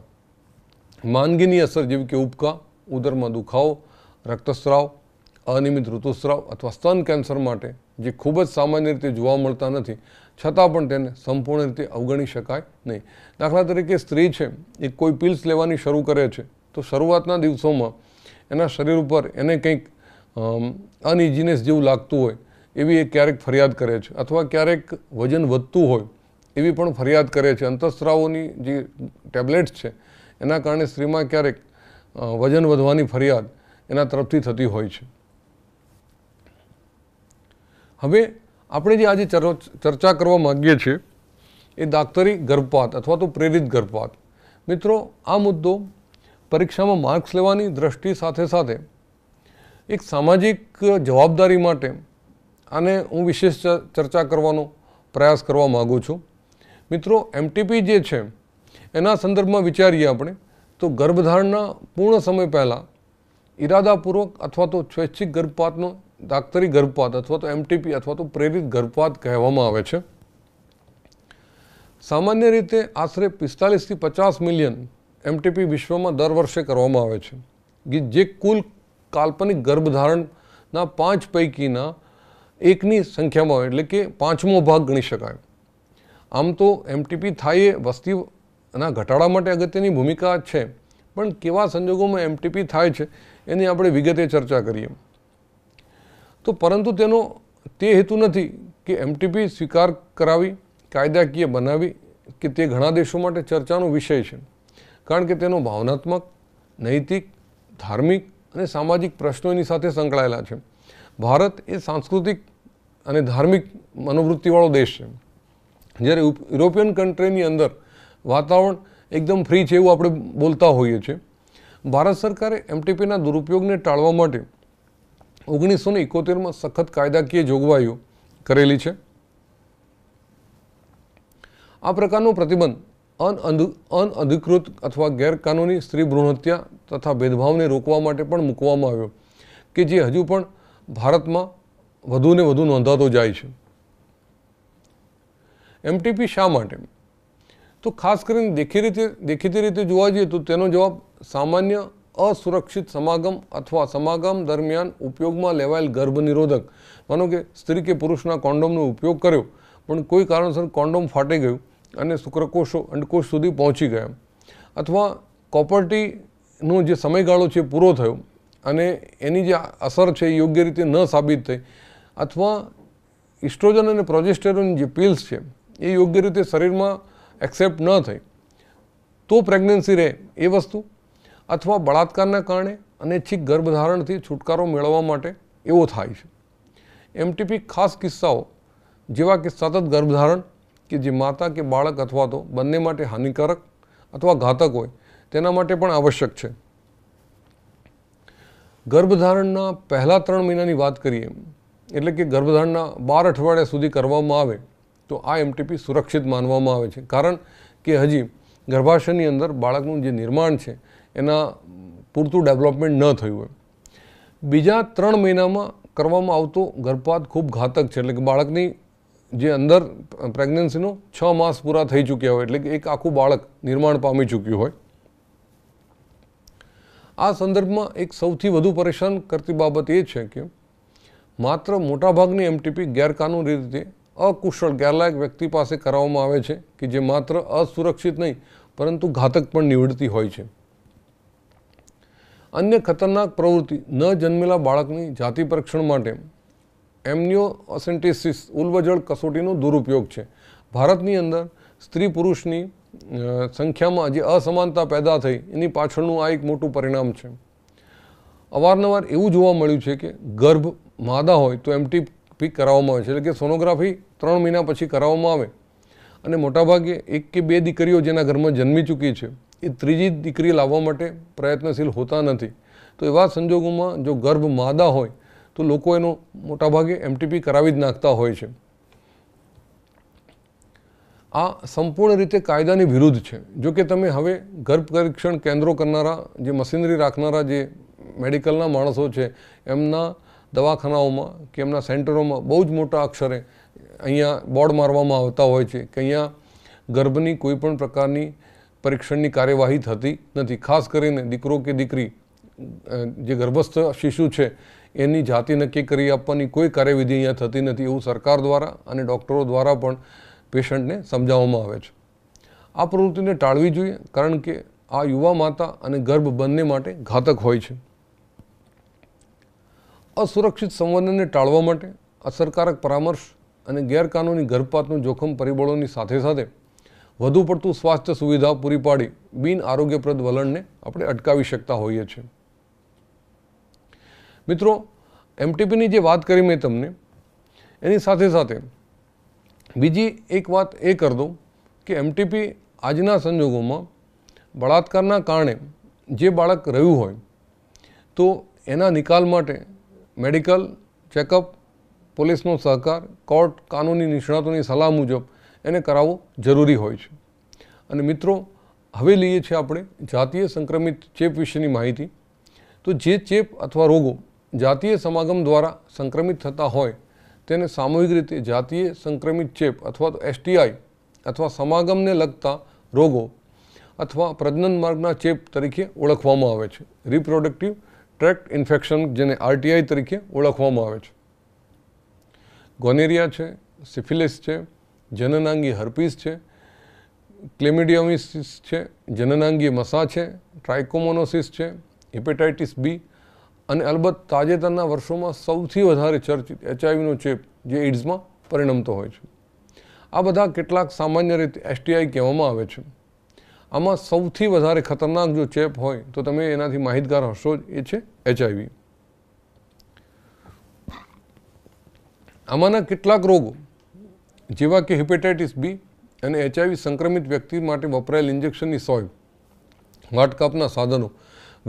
માંદગીની અસર જેવી કે ઉબકા ઉદરમાં દુખાવો રક્તસ્રાવ અનિયમિત ઋતુસ્રાવ અથવા સ્તન કેન્સર માટે જે ખૂબ જ સામાન્ય રીતે જોવા મળતા નથી છતાં પણ તેને સંપૂર્ણ રીતે અવગણી શકાય નહીં દાખલા તરીકે સ્ત્રી છે એ કોઈ પિલ્સ લેવાની શરૂ કરે છે તો શરૂઆતના દિવસોમાં એના શરીર ઉપર એને કંઈક અનઇઝીનેસ જેવું લાગતું હોય એવી એ ક્યારેક ફરિયાદ કરે છે અથવા ક્યારેક વજન વધતું હોય એવી પણ ફરિયાદ કરે છે અંતઃસ્ત્રાવોની જે ટેબ્લેટ્સ છે એના કારણે સ્ત્રીમાં ક્યારેક વજન વધવાની ફરિયાદ એના તરફથી થતી હોય છે હવે આપણે જે આજે ચર્ચા કરવા માગીએ છીએ એ દાક્તરી ગર્ભપાત અથવા તો પ્રેરિત ગર્ભપાત મિત્રો આ મુદ્દો પરીક્ષામાં માર્ક્સ લેવાની દ્રષ્ટિ સાથે સાથે એક સામાજિક જવાબદારી માટે આને હું વિશેષ ચર્ચા કરવાનો પ્રયાસ કરવા માગું છું મિત્રો એમટીપી જે છે એના સંદર્ભમાં વિચારીએ આપણે તો ગર્ભધારણના પૂર્ણ સમય પહેલાં ઇરાદાપૂર્વક અથવા તો સ્વૈચ્છિક ગર્ભપાતનો દાખતરી ગર્ભપાત અથવા તો એમટીપી અથવા તો પ્રેરિત ગર્ભપાત કહેવામાં આવે છે સામાન્ય રીતે આશરે પિસ્તાલીસથી પચાસ મિલિયન એમટીપી વિશ્વમાં દર વર્ષે કરવામાં આવે છે કે જે કુલ કાલ્પનિક ગર્ભધારણના પાંચ પૈકીના એકની સંખ્યામાં એટલે કે પાંચમો ભાગ ગણી શકાય આમ તો એમટીપી થાય એ વસ્તીના ઘટાડા માટે અગત્યની ભૂમિકા છે પણ કેવા સંજોગોમાં એમટીપી થાય છે એની આપણે વિગતે ચર્ચા કરીએ તો પરંતુ તેનો તે હેતુ નથી કે એમટીપી સ્વીકાર કરાવી કાયદાકીય બનાવી કે તે ઘણા દેશો માટે ચર્ચાનો વિષય છે કારણ કે તેનો ભાવનાત્મક નૈતિક ધાર્મિક અને સામાજિક પ્રશ્નોની સાથે સંકળાયેલા છે ભારત એ સાંસ્કૃતિક અને ધાર્મિક મનોવૃત્તિવાળો દેશ છે જ્યારે યુરોપિયન કન્ટ્રીની અંદર વાતાવરણ એકદમ ફ્રી છે એવું આપણે બોલતા હોઈએ છીએ ભારત સરકારે એમટીપીના દુરુપયોગને ટાળવા માટે ઓગણીસો ને એકોતેરમાં સખત કાયદાકીય જોગવાઈઓ કરેલી છે આ પ્રકારનો પ્રતિબંધ અનઅધિકૃત અથવા ગેરકાનૂની સ્ત્રી ભ્રૂણહત્યા તથા ભેદભાવને રોકવા માટે પણ મૂકવામાં આવ્યો કે જે હજુ પણ ભારતમાં વધુને વધુ નોંધાતો જાય છે એમટીપી શા માટે તો ખાસ કરીને દેખી રીતે દેખીતી રીતે જોવા જઈએ તો તેનો જવાબ સામાન્ય અસુરક્ષિત સમાગમ અથવા સમાગમ દરમિયાન ઉપયોગમાં લેવાયેલ ગર્ભનિરોધક માનો કે સ્ત્રી કે પુરુષના કોન્ડોમનો ઉપયોગ કર્યો પણ કોઈ કારણસર કોન્ડોમ ફાટી ગયું અને શુક્રકોષો અંડકોષ સુધી પહોંચી ગયા અથવા કોપર્ટીનો જે સમયગાળો છે પૂરો થયો અને એની જે અસર છે એ યોગ્ય રીતે ન સાબિત થઈ અથવા ઇસ્ટ્રોજન અને પ્રોજેસ્ટેરોન જે પિલ્સ છે એ યોગ્ય રીતે શરીરમાં એક્સેપ્ટ ન થઈ તો પ્રેગ્નન્સી રહે એ વસ્તુ અથવા બળાત્કારના કારણે અને છીક ગર્ભધારણથી છુટકારો મેળવવા માટે એવો થાય છે એમટીપી ખાસ કિસ્સાઓ જેવા કે સતત ગર્ભધારણ કે જે માતા કે બાળક અથવા તો બંને માટે હાનિકારક અથવા ઘાતક હોય તેના માટે પણ આવશ્યક છે ગર્ભધારણના પહેલા ત્રણ મહિનાની વાત કરીએ એટલે કે ગર્ભધારણના બાર અઠવાડિયા સુધી કરવામાં આવે તો આ એમટીપી સુરક્ષિત માનવામાં આવે છે કારણ કે હજી ગર્ભાશયની અંદર બાળકનું જે નિર્માણ છે એના પૂરતું ડેવલપમેન્ટ ન થયું હોય બીજા ત્રણ મહિનામાં કરવામાં આવતો ગર્ભપાત ખૂબ ઘાતક છે એટલે કે બાળકની જે અંદર પ્રેગ્નન્સીનો છ માસ પૂરા થઈ ચૂક્યા હોય એટલે કે એક આખું બાળક નિર્માણ પામી ચૂક્યું હોય આ સંદર્ભમાં એક સૌથી વધુ પરેશાન કરતી બાબત એ છે કે માત્ર મોટાભાગની એમટીપી ગેરકાનૂની રીતે અકુશળ ગેરલાયક વ્યક્તિ પાસે કરાવવામાં આવે છે કે જે માત્ર અસુરક્ષિત નહીં પરંતુ ઘાતક પણ નીવડતી હોય છે અન્ય ખતરનાક પ્રવૃત્તિ ન જન્મેલા બાળકની જાતિ પરીક્ષણ માટે એમનિયોસેન્ટેસિસ ઉલ્વજળ કસોટીનો દુરુપયોગ છે ભારતની અંદર સ્ત્રી પુરુષની સંખ્યામાં જે અસમાનતા પેદા થઈ એની પાછળનું આ એક મોટું પરિણામ છે અવારનવાર એવું જોવા મળ્યું છે કે ગર્ભ માદા હોય તો એમટીપી કરાવવામાં આવે છે એટલે કે સોનોગ્રાફી ત્રણ મહિના પછી કરાવવામાં આવે અને મોટાભાગે એક કે બે દીકરીઓ જેના ઘરમાં જન્મી ચૂકી છે એ ત્રીજી દીકરી લાવવા માટે પ્રયત્નશીલ હોતા નથી તો એવા સંજોગોમાં જો ગર્ભ માદા હોય તો લોકો એનો મોટાભાગે એમટીપી કરાવી જ નાખતા હોય છે આ સંપૂર્ણ રીતે કાયદાની વિરુદ્ધ છે જો કે તમે હવે ગર્ભ પરીક્ષણ કેન્દ્રો કરનારા જે મશીનરી રાખનારા જે મેડિકલના માણસો છે એમના દવાખાનાઓમાં કે એમના સેન્ટરોમાં બહુ જ મોટા અક્ષરે અહીંયા બોર્ડ મારવામાં આવતા હોય છે કે અહીંયા ગર્ભની કોઈપણ પ્રકારની પરીક્ષણની કાર્યવાહી થતી નથી ખાસ કરીને દીકરો કે દીકરી જે ગર્ભસ્થ શિશુ છે એની જાતિ નક્કી કરી આપવાની કોઈ કાર્યવિધિ અહીંયા થતી નથી એવું સરકાર દ્વારા અને ડૉક્ટરો દ્વારા પણ પેશન્ટને સમજાવવામાં આવે છે આ પ્રવૃત્તિને ટાળવી જોઈએ કારણ કે આ યુવા માતા અને ગર્ભ બંને માટે ઘાતક હોય છે અસુરક્ષિત સંવર્ધનને ટાળવા માટે અસરકારક પરામર્શ અને ગેરકાનૂની ગર્ભપાતનું જોખમ પરિબળોની સાથે સાથે વધુ પડતું સ્વાસ્થ્ય સુવિધા પૂરી પાડી બિન આરોગ્યપ્રદ વલણને આપણે અટકાવી શકતા હોઈએ છીએ મિત્રો એમટીપીની જે વાત કરી મેં તમને એની સાથે સાથે બીજી એક વાત એ કરી દઉં કે એમટીપી આજના સંજોગોમાં બળાત્કારના કારણે જે બાળક રહ્યું હોય તો એના નિકાલ માટે મેડિકલ ચેકઅપ પોલીસનો સહકાર કોર્ટ કાનૂની નિષ્ણાતોની સલાહ મુજબ એને કરાવવો જરૂરી હોય છે અને મિત્રો હવે લઈએ છીએ આપણે જાતીય સંક્રમિત ચેપ વિશેની માહિતી તો જે ચેપ અથવા રોગો જાતીય સમાગમ દ્વારા સંક્રમિત થતા હોય તેને સામૂહિક રીતે જાતીય સંક્રમિત ચેપ અથવા તો એસટીઆઈ અથવા સમાગમને લગતા રોગો અથવા પ્રજનન માર્ગના ચેપ તરીકે ઓળખવામાં આવે છે રિપ્રોડક્ટિવ ટ્રેક્ટ ઇન્ફેક્શન જેને આરટીઆઈ તરીકે ઓળખવામાં આવે છે ગોનેરિયા છે સિફિલિસ છે જનનાંગી હર્પીસ છે ક્લેમિડિયોમિસિસ છે જનનાંગી મસા છે ટ્રાઇકોમોનોસિસ છે હિપેટાઇટિસ બી અને અલબત્ત તાજેતરના વર્ષોમાં સૌથી વધારે ચર્ચિત એચઆઈવીનો ચેપ જે એઇડ્સમાં પરિણમતો હોય છે આ બધા કેટલાક સામાન્ય રીતે એસટીઆઈ કહેવામાં આવે છે આમાં સૌથી વધારે ખતરનાક જો ચેપ હોય તો તમે એનાથી માહિતગાર હશો જ એ છે એચઆઈવી આમાંના કેટલાક રોગો જેવા કે હિપેટાઇટિસ બી અને એચઆઈવી સંક્રમિત વ્યક્તિ માટે વપરાયેલ ઇન્જેક્શનની સોય વાટકાપના સાધનો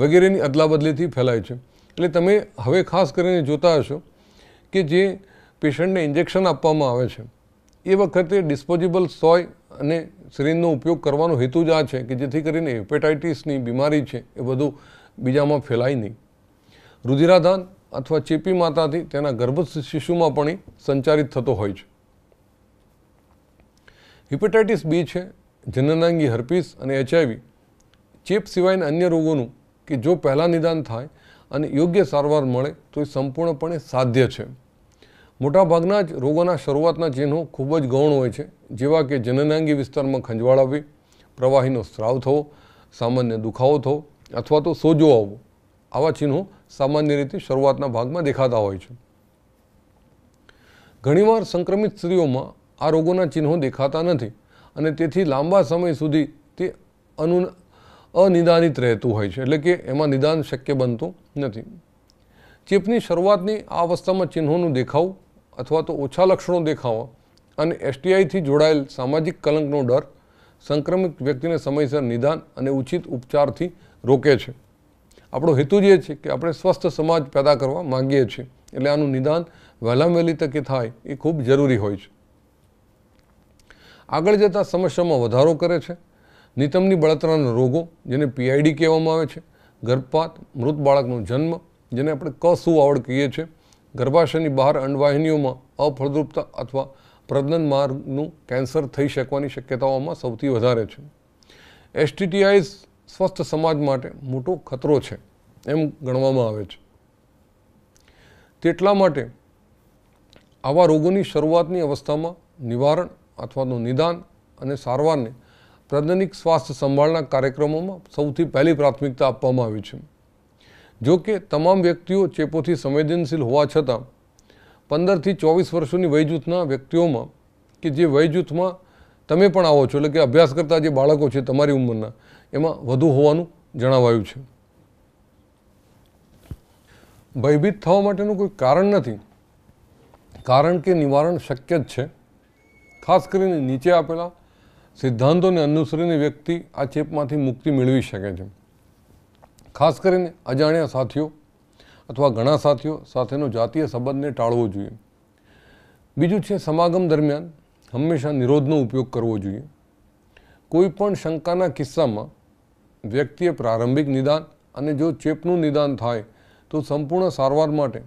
વગેરેની અદલાબદલીથી ફેલાય છે એટલે તમે હવે ખાસ કરીને જોતા હશો કે જે પેશન્ટને ઇન્જેક્શન આપવામાં આવે છે એ વખતે ડિસ્પોઝેબલ સોય અને સિરિંજનો ઉપયોગ કરવાનો હેતુ જ આ છે કે જેથી કરીને હેપેટાઇટિસની બીમારી છે એ બધું બીજામાં ફેલાય નહીં રુધિરાધાન અથવા ચેપી માતાથી તેના ગર્ભસ્થ શિશુમાં પણ સંચારિત થતો હોય છે હિપેટાઇટિસ બી છે જનનાંગી હર્પીસ અને એચઆઈવી ચેપ સિવાયના અન્ય રોગોનું કે જો પહેલાં નિદાન થાય અને યોગ્ય સારવાર મળે તો એ સંપૂર્ણપણે સાધ્ય છે મોટાભાગના જ રોગોના શરૂઆતના ચિહ્નો ખૂબ જ ગૌણ હોય છે જેવા કે જનનાંગી વિસ્તારમાં ખંજવાળ આવવી પ્રવાહીનો સ્ત્રાવ થવો સામાન્ય દુખાવો થવો અથવા તો સોજો આવવો આવા ચિહ્નો સામાન્ય રીતે શરૂઆતના ભાગમાં દેખાતા હોય છે ઘણીવાર સંક્રમિત સ્ત્રીઓમાં આ રોગોના ચિહ્નો દેખાતા નથી અને તેથી લાંબા સમય સુધી તે અનુ અનિદાનિત રહેતું હોય છે એટલે કે એમાં નિદાન શક્ય બનતું નથી ચેપની શરૂઆતની આ અવસ્થામાં ચિહ્નોનું દેખાવ અથવા તો ઓછા લક્ષણો દેખાવા અને એસટીઆઈથી જોડાયેલ સામાજિક કલંકનો ડર સંક્રમિત વ્યક્તિને સમયસર નિદાન અને ઉચિત ઉપચારથી રોકે છે આપણો હેતુ જે છે કે આપણે સ્વસ્થ સમાજ પેદા કરવા માગીએ છીએ એટલે આનું નિદાન વહેલામાં વહેલી તકે થાય એ ખૂબ જરૂરી હોય છે આગળ જતાં સમસ્યામાં વધારો કરે છે નિતમની બળતરાના રોગો જેને પીઆઈડી કહેવામાં આવે છે ગર્ભપાત મૃત બાળકનો જન્મ જેને આપણે કસુવાવડ કહીએ છીએ ગર્ભાશયની બહાર અંડવાહિનીઓમાં અફળદ્રુપતા અથવા પ્રજ્ઞન માર્ગનું કેન્સર થઈ શકવાની શક્યતાઓમાં સૌથી વધારે છે એસટીટીઆઈઝ સ્વસ્થ સમાજ માટે મોટો ખતરો છે એમ ગણવામાં આવે છે તેટલા માટે આવા રોગોની શરૂઆતની અવસ્થામાં નિવારણ અથવા તો નિદાન અને સારવારને પ્રાધાનિક સ્વાસ્થ્ય સંભાળના કાર્યક્રમોમાં સૌથી પહેલી પ્રાથમિકતા આપવામાં આવી છે જો કે તમામ વ્યક્તિઓ ચેપોથી સંવેદનશીલ હોવા છતાં પંદરથી ચોવીસ વર્ષોની વયજૂથના વ્યક્તિઓમાં કે જે વયજૂથમાં તમે પણ આવો છો એટલે કે અભ્યાસ કરતા જે બાળકો છે તમારી ઉંમરના એમાં વધુ હોવાનું જણાવાયું છે ભયભીત થવા માટેનું કોઈ કારણ નથી કારણ કે નિવારણ શક્ય જ છે ખાસ કરીને નીચે આપેલા સિદ્ધાંતોને અનુસરીને વ્યક્તિ આ ચેપમાંથી મુક્તિ મેળવી શકે છે ખાસ કરીને અજાણ્યા સાથીઓ અથવા ઘણા સાથીઓ સાથેનો જાતીય સંબંધને ટાળવો જોઈએ બીજું છે સમાગમ દરમિયાન હંમેશા નિરોધનો ઉપયોગ કરવો જોઈએ કોઈપણ શંકાના કિસ્સામાં વ્યક્તિએ પ્રારંભિક નિદાન અને જો ચેપનું નિદાન થાય તો સંપૂર્ણ સારવાર માટે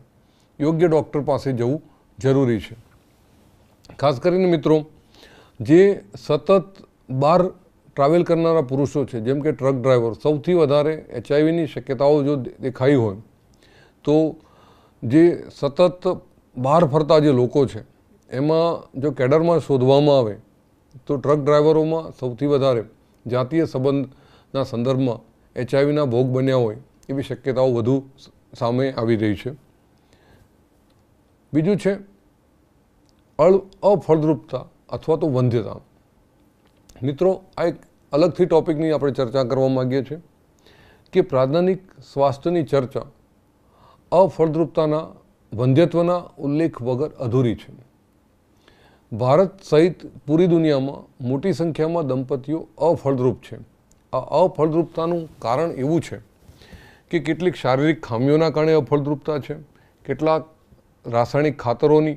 યોગ્ય ડૉક્ટર પાસે જવું જરૂરી છે ખાસ કરીને મિત્રો જે સતત બહાર ટ્રાવેલ કરનારા પુરુષો છે જેમ કે ટ્રક ડ્રાઈવર સૌથી વધારે એચઆઈવીની શક્યતાઓ જો દેખાઈ હોય તો જે સતત બહાર ફરતા જે લોકો છે એમાં જો કેડરમાં શોધવામાં આવે તો ટ્રક ડ્રાઈવરોમાં સૌથી વધારે જાતીય સંબંધના સંદર્ભમાં એચઆઈવીના ભોગ બન્યા હોય એવી શક્યતાઓ વધુ સામે આવી રહી છે બીજું છે અળ અફળદ્રુપતા અથવા તો વંધ્યતા મિત્રો આ એક અલગથી ટોપિકની આપણે ચર્ચા કરવા માગીએ છીએ કે પ્રાધાનિક સ્વાસ્થ્યની ચર્ચા અફળદ્રુપતાના વંધ્યત્વના ઉલ્લેખ વગર અધૂરી છે ભારત સહિત પૂરી દુનિયામાં મોટી સંખ્યામાં દંપતીઓ અફળદ્રુપ છે આ અફળદ્રુપતાનું કારણ એવું છે કે કેટલીક શારીરિક ખામીઓના કારણે અફળદ્રુપતા છે કેટલાક રાસાયણિક ખાતરોની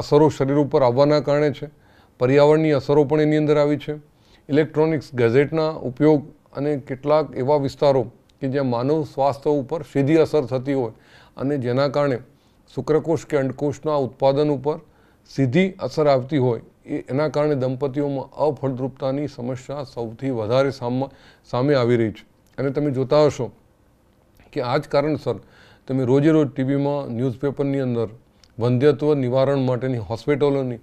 અસરો શરીર ઉપર આવવાના કારણે છે પર્યાવરણની અસરો પણ એની અંદર આવી છે ઇલેક્ટ્રોનિક્સ ગેઝેટના ઉપયોગ અને કેટલાક એવા વિસ્તારો કે જ્યાં માનવ સ્વાસ્થ્ય ઉપર સીધી અસર થતી હોય અને જેના કારણે શુક્રકોષ કે અંડકોષના ઉત્પાદન ઉપર સીધી અસર આવતી હોય એ એના કારણે દંપતીઓમાં અફળદ્રુપતાની સમસ્યા સૌથી વધારે સામે આવી રહી છે અને તમે જોતા હશો કે આ જ કારણસર તમે રોજે રોજ ટીવીમાં ન્યૂઝપેપરની અંદર વંધ્યત્વ નિવારણ માટેની હોસ્પિટલોની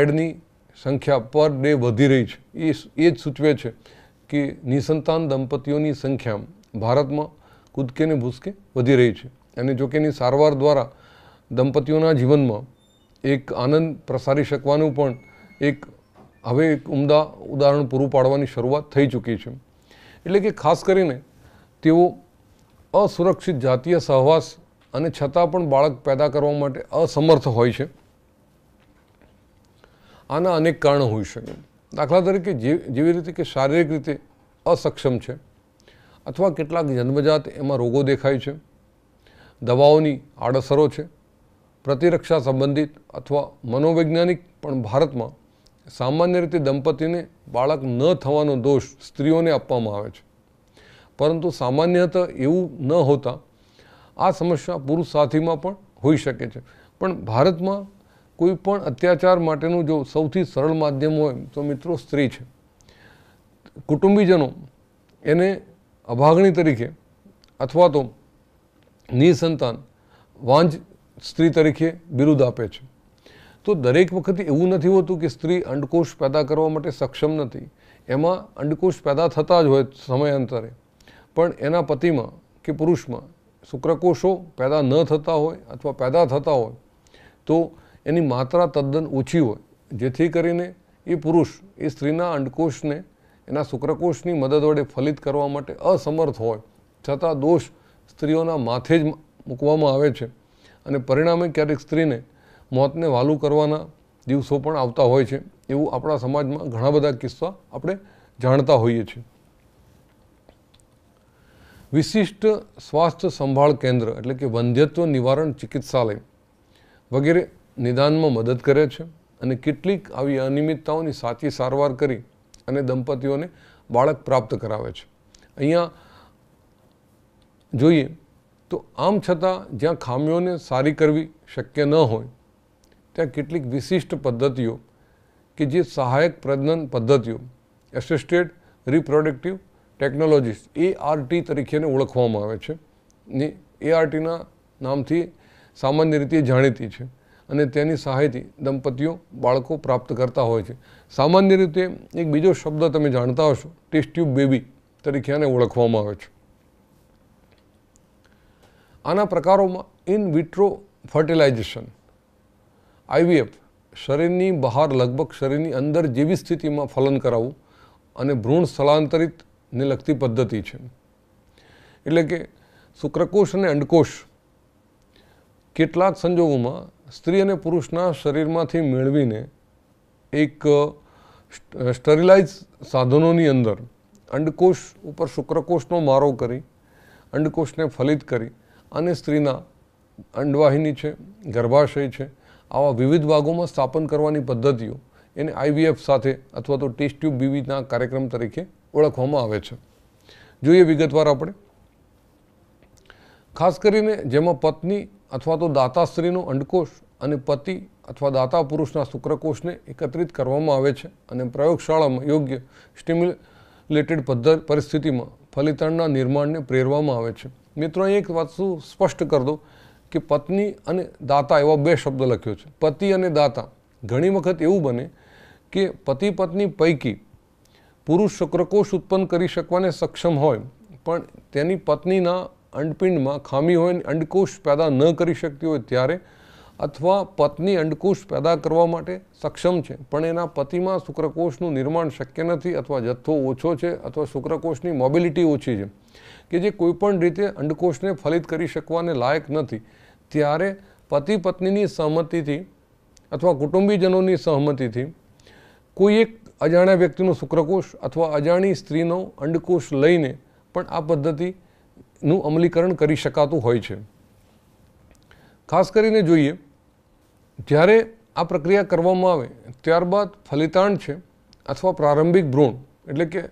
એડની સંખ્યા પર ડે વધી રહી છે એ એ જ સૂચવે છે કે નિસંતાન દંપતીઓની સંખ્યા ભારતમાં કૂદકે ને ભૂસકે વધી રહી છે અને જો કે એની સારવાર દ્વારા દંપતીઓના જીવનમાં એક આનંદ પ્રસારી શકવાનું પણ એક હવે એક ઉમદા ઉદાહરણ પૂરું પાડવાની શરૂઆત થઈ ચૂકી છે એટલે કે ખાસ કરીને તેઓ અસુરક્ષિત જાતીય સહવાસ અને છતાં પણ બાળક પેદા કરવા માટે અસમર્થ હોય છે આના અનેક કારણો હોઈ શકે દાખલા તરીકે જેવી રીતે કે શારીરિક રીતે અસક્ષમ છે અથવા કેટલાક જન્મજાત એમાં રોગો દેખાય છે દવાઓની આડઅસરો છે પ્રતિરક્ષા સંબંધિત અથવા મનોવૈજ્ઞાનિક પણ ભારતમાં સામાન્ય રીતે દંપતીને બાળક ન થવાનો દોષ સ્ત્રીઓને આપવામાં આવે છે પરંતુ સામાન્યતઃ એવું ન હોતા આ સમસ્યા પુરુષ સાથીમાં પણ હોઈ શકે છે પણ ભારતમાં કોઈ પણ અત્યાચાર માટેનું જો સૌથી સરળ માધ્યમ હોય તો મિત્રો સ્ત્રી છે કુટુંબીજનો એને અભાગણી તરીકે અથવા તો નિસંતાન વાંજ સ્ત્રી તરીકે બિરુદ આપે છે તો દરેક વખતે એવું નથી હોતું કે સ્ત્રી અંડકોષ પેદા કરવા માટે સક્ષમ નથી એમાં અંડકોષ પેદા થતા જ હોય સમયાંતરે પણ એના પતિમાં કે પુરુષમાં શુક્રકોષો પેદા ન થતા હોય અથવા પેદા થતા હોય તો એની માત્રા તદ્દન ઓછી હોય જેથી કરીને એ પુરુષ એ સ્ત્રીના અંડકોષને એના શુક્રકોષની મદદ વડે ફલિત કરવા માટે અસમર્થ હોય છતાં દોષ સ્ત્રીઓના માથે જ મૂકવામાં આવે છે અને પરિણામે ક્યારેક સ્ત્રીને મોતને વાલું કરવાના દિવસો પણ આવતા હોય છે એવું આપણા સમાજમાં ઘણા બધા કિસ્સા આપણે જાણતા હોઈએ છીએ વિશિષ્ટ સ્વાસ્થ્ય સંભાળ કેન્દ્ર એટલે કે વંધ્યત્વ નિવારણ ચિકિત્સાલય વગેરે નિદાનમાં મદદ કરે છે અને કેટલીક આવી અનિયમિતતાઓની સાચી સારવાર કરી અને દંપતીઓને બાળક પ્રાપ્ત કરાવે છે અહીંયા જોઈએ તો આમ છતાં જ્યાં ખામીઓને સારી કરવી શક્ય ન હોય ત્યાં કેટલીક વિશિષ્ટ પદ્ધતિઓ કે જે સહાયક પ્રજનન પદ્ધતિઓ એસિસ્ટેડ રિપ્રોડક્ટિવ ટેકનોલોજીસ આરટી તરીકેને ઓળખવામાં આવે છે ને એ આરટીના નામથી સામાન્ય રીતે જાણીતી છે અને તેની સહાયથી દંપતીઓ બાળકો પ્રાપ્ત કરતા હોય છે સામાન્ય રીતે એક બીજો શબ્દ તમે જાણતા હશો ટેસ્ટ ટ્યુબ બેબી તરીકે આને ઓળખવામાં આવે છે આના પ્રકારોમાં ઇન વિટ્રો ફર્ટિલાઇઝેશન આઈવીએફ શરીરની બહાર લગભગ શરીરની અંદર જેવી સ્થિતિમાં ફલન કરાવવું અને ભ્રૂણ સ્થળાંતરિતને લગતી પદ્ધતિ છે એટલે કે શુક્રકોષ અને અંડકોષ કેટલાક સંજોગોમાં સ્ત્રી અને પુરુષના શરીરમાંથી મેળવીને એક સ્ટરિલાઇઝ સાધનોની અંદર અંડકોષ ઉપર શુક્રકોષનો મારો કરી અંડકોષને ફલિત કરી અને સ્ત્રીના અંડવાહિની છે ગર્ભાશય છે આવા વિવિધ ભાગોમાં સ્થાપન કરવાની પદ્ધતિઓ એને આઈવીએફ સાથે અથવા તો ટેસ્ટ ટ્યુબ બીવીના કાર્યક્રમ તરીકે ઓળખવામાં આવે છે જોઈએ વિગતવાર આપણે ખાસ કરીને જેમાં પત્ની અથવા તો દાતા સ્ત્રીનો અંડકોષ અને પતિ અથવા દાતા પુરુષના શુક્રકોષને એકત્રિત કરવામાં આવે છે અને પ્રયોગશાળામાં યોગ્ય સ્ટિમ્યુલેટેડ પદ્ધતિ પરિસ્થિતિમાં ફલિતાણના નિર્માણને પ્રેરવામાં આવે છે મિત્રો અહીં એક વાત શું સ્પષ્ટ કરી દો કે પત્ની અને દાતા એવા બે શબ્દ લખ્યો છે પતિ અને દાતા ઘણી વખત એવું બને કે પતિ પત્ની પૈકી પુરુષ શુક્રકોષ ઉત્પન્ન કરી શકવાને સક્ષમ હોય પણ તેની પત્નીના અંડપિંડમાં ખામી હોય અંડકોષ પેદા ન કરી શકતી હોય ત્યારે અથવા પત્ની અંડકોષ પેદા કરવા માટે સક્ષમ છે પણ એના પતિમાં શુક્રકોષનું નિર્માણ શક્ય નથી અથવા જથ્થો ઓછો છે અથવા શુક્રકોષની મોબિલિટી ઓછી છે કે જે કોઈપણ રીતે અંડકોષને ફલિત કરી શકવાને લાયક નથી ત્યારે પતિ પત્નીની સહમતિથી અથવા કુટુંબીજનોની સહમતિથી કોઈ એક અજાણ્યા વ્યક્તિનો શુક્રકોષ અથવા અજાણી સ્ત્રીનો અંડકોષ લઈને પણ આ પદ્ધતિ નું અમલીકરણ કરી શકાતું હોય છે ખાસ કરીને જોઈએ જ્યારે આ પ્રક્રિયા કરવામાં આવે ત્યારબાદ ફલિતાંડ છે અથવા પ્રારંભિક ભ્રૂણ એટલે કે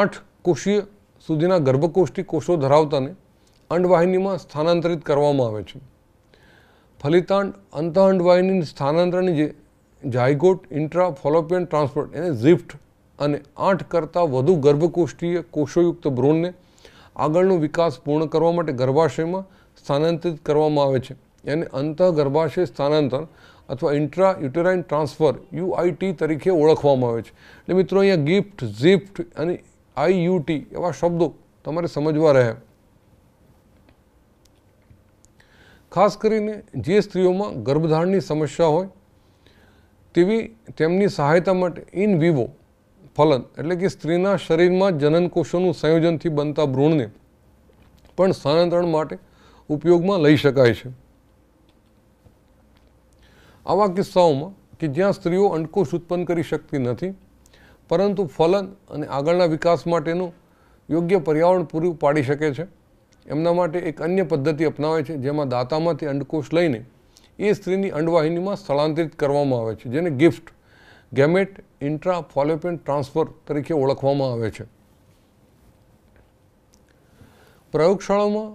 આઠ કોષીય સુધીના ગર્ભકોષ્ઠી કોષો ધરાવતાને અંડવાહિનીમાં સ્થાનાંતરિત કરવામાં આવે છે ફલિતાંડ અંત અંડવાહિની સ્થાનાંતરણની જે જાયગોટ ઇન્ટ્રા ફોલોપિયન ટ્રાન્સપોર્ટ એને ઝિફ્ટ અને આઠ કરતાં વધુ ગર્ભકોષ્ઠીય કોષોયુક્ત ભ્રૂણને આગળનો વિકાસ પૂર્ણ કરવા માટે ગર્ભાશયમાં સ્થાનાંતરિત કરવામાં આવે છે એને અંતઃ ગર્ભાશય સ્થાનાંતર અથવા ઇન્ટ્રા યુટેરાઇન ટ્રાન્સફર યુઆઈટી તરીકે ઓળખવામાં આવે છે એટલે મિત્રો અહીંયા ગિફ્ટ ઝિફ્ટ અને આઈયુટી એવા શબ્દો તમારે સમજવા રહે ખાસ કરીને જે સ્ત્રીઓમાં ગર્ભધારણની સમસ્યા હોય તેવી તેમની સહાયતા માટે ઇન વિવો ફલન એટલે કે સ્ત્રીના શરીરમાં જનનકોષોનું સંયોજનથી બનતા ભ્રૂણને પણ સ્થાનાંતરણ માટે ઉપયોગમાં લઈ શકાય છે આવા કિસ્સાઓમાં કે જ્યાં સ્ત્રીઓ અંડકોષ ઉત્પન્ન કરી શકતી નથી પરંતુ ફલન અને આગળના વિકાસ માટેનું યોગ્ય પર્યાવરણ પૂરું પાડી શકે છે એમના માટે એક અન્ય પદ્ધતિ અપનાવે છે જેમાં દાતામાંથી અંડકોષ લઈને એ સ્ત્રીની અંડવાહિનીમાં સ્થળાંતરિત કરવામાં આવે છે જેને GIFT gamete intra fallopian transfer તરીકે ઓળખવામાં આવે છે પ્રયોગશાળામાં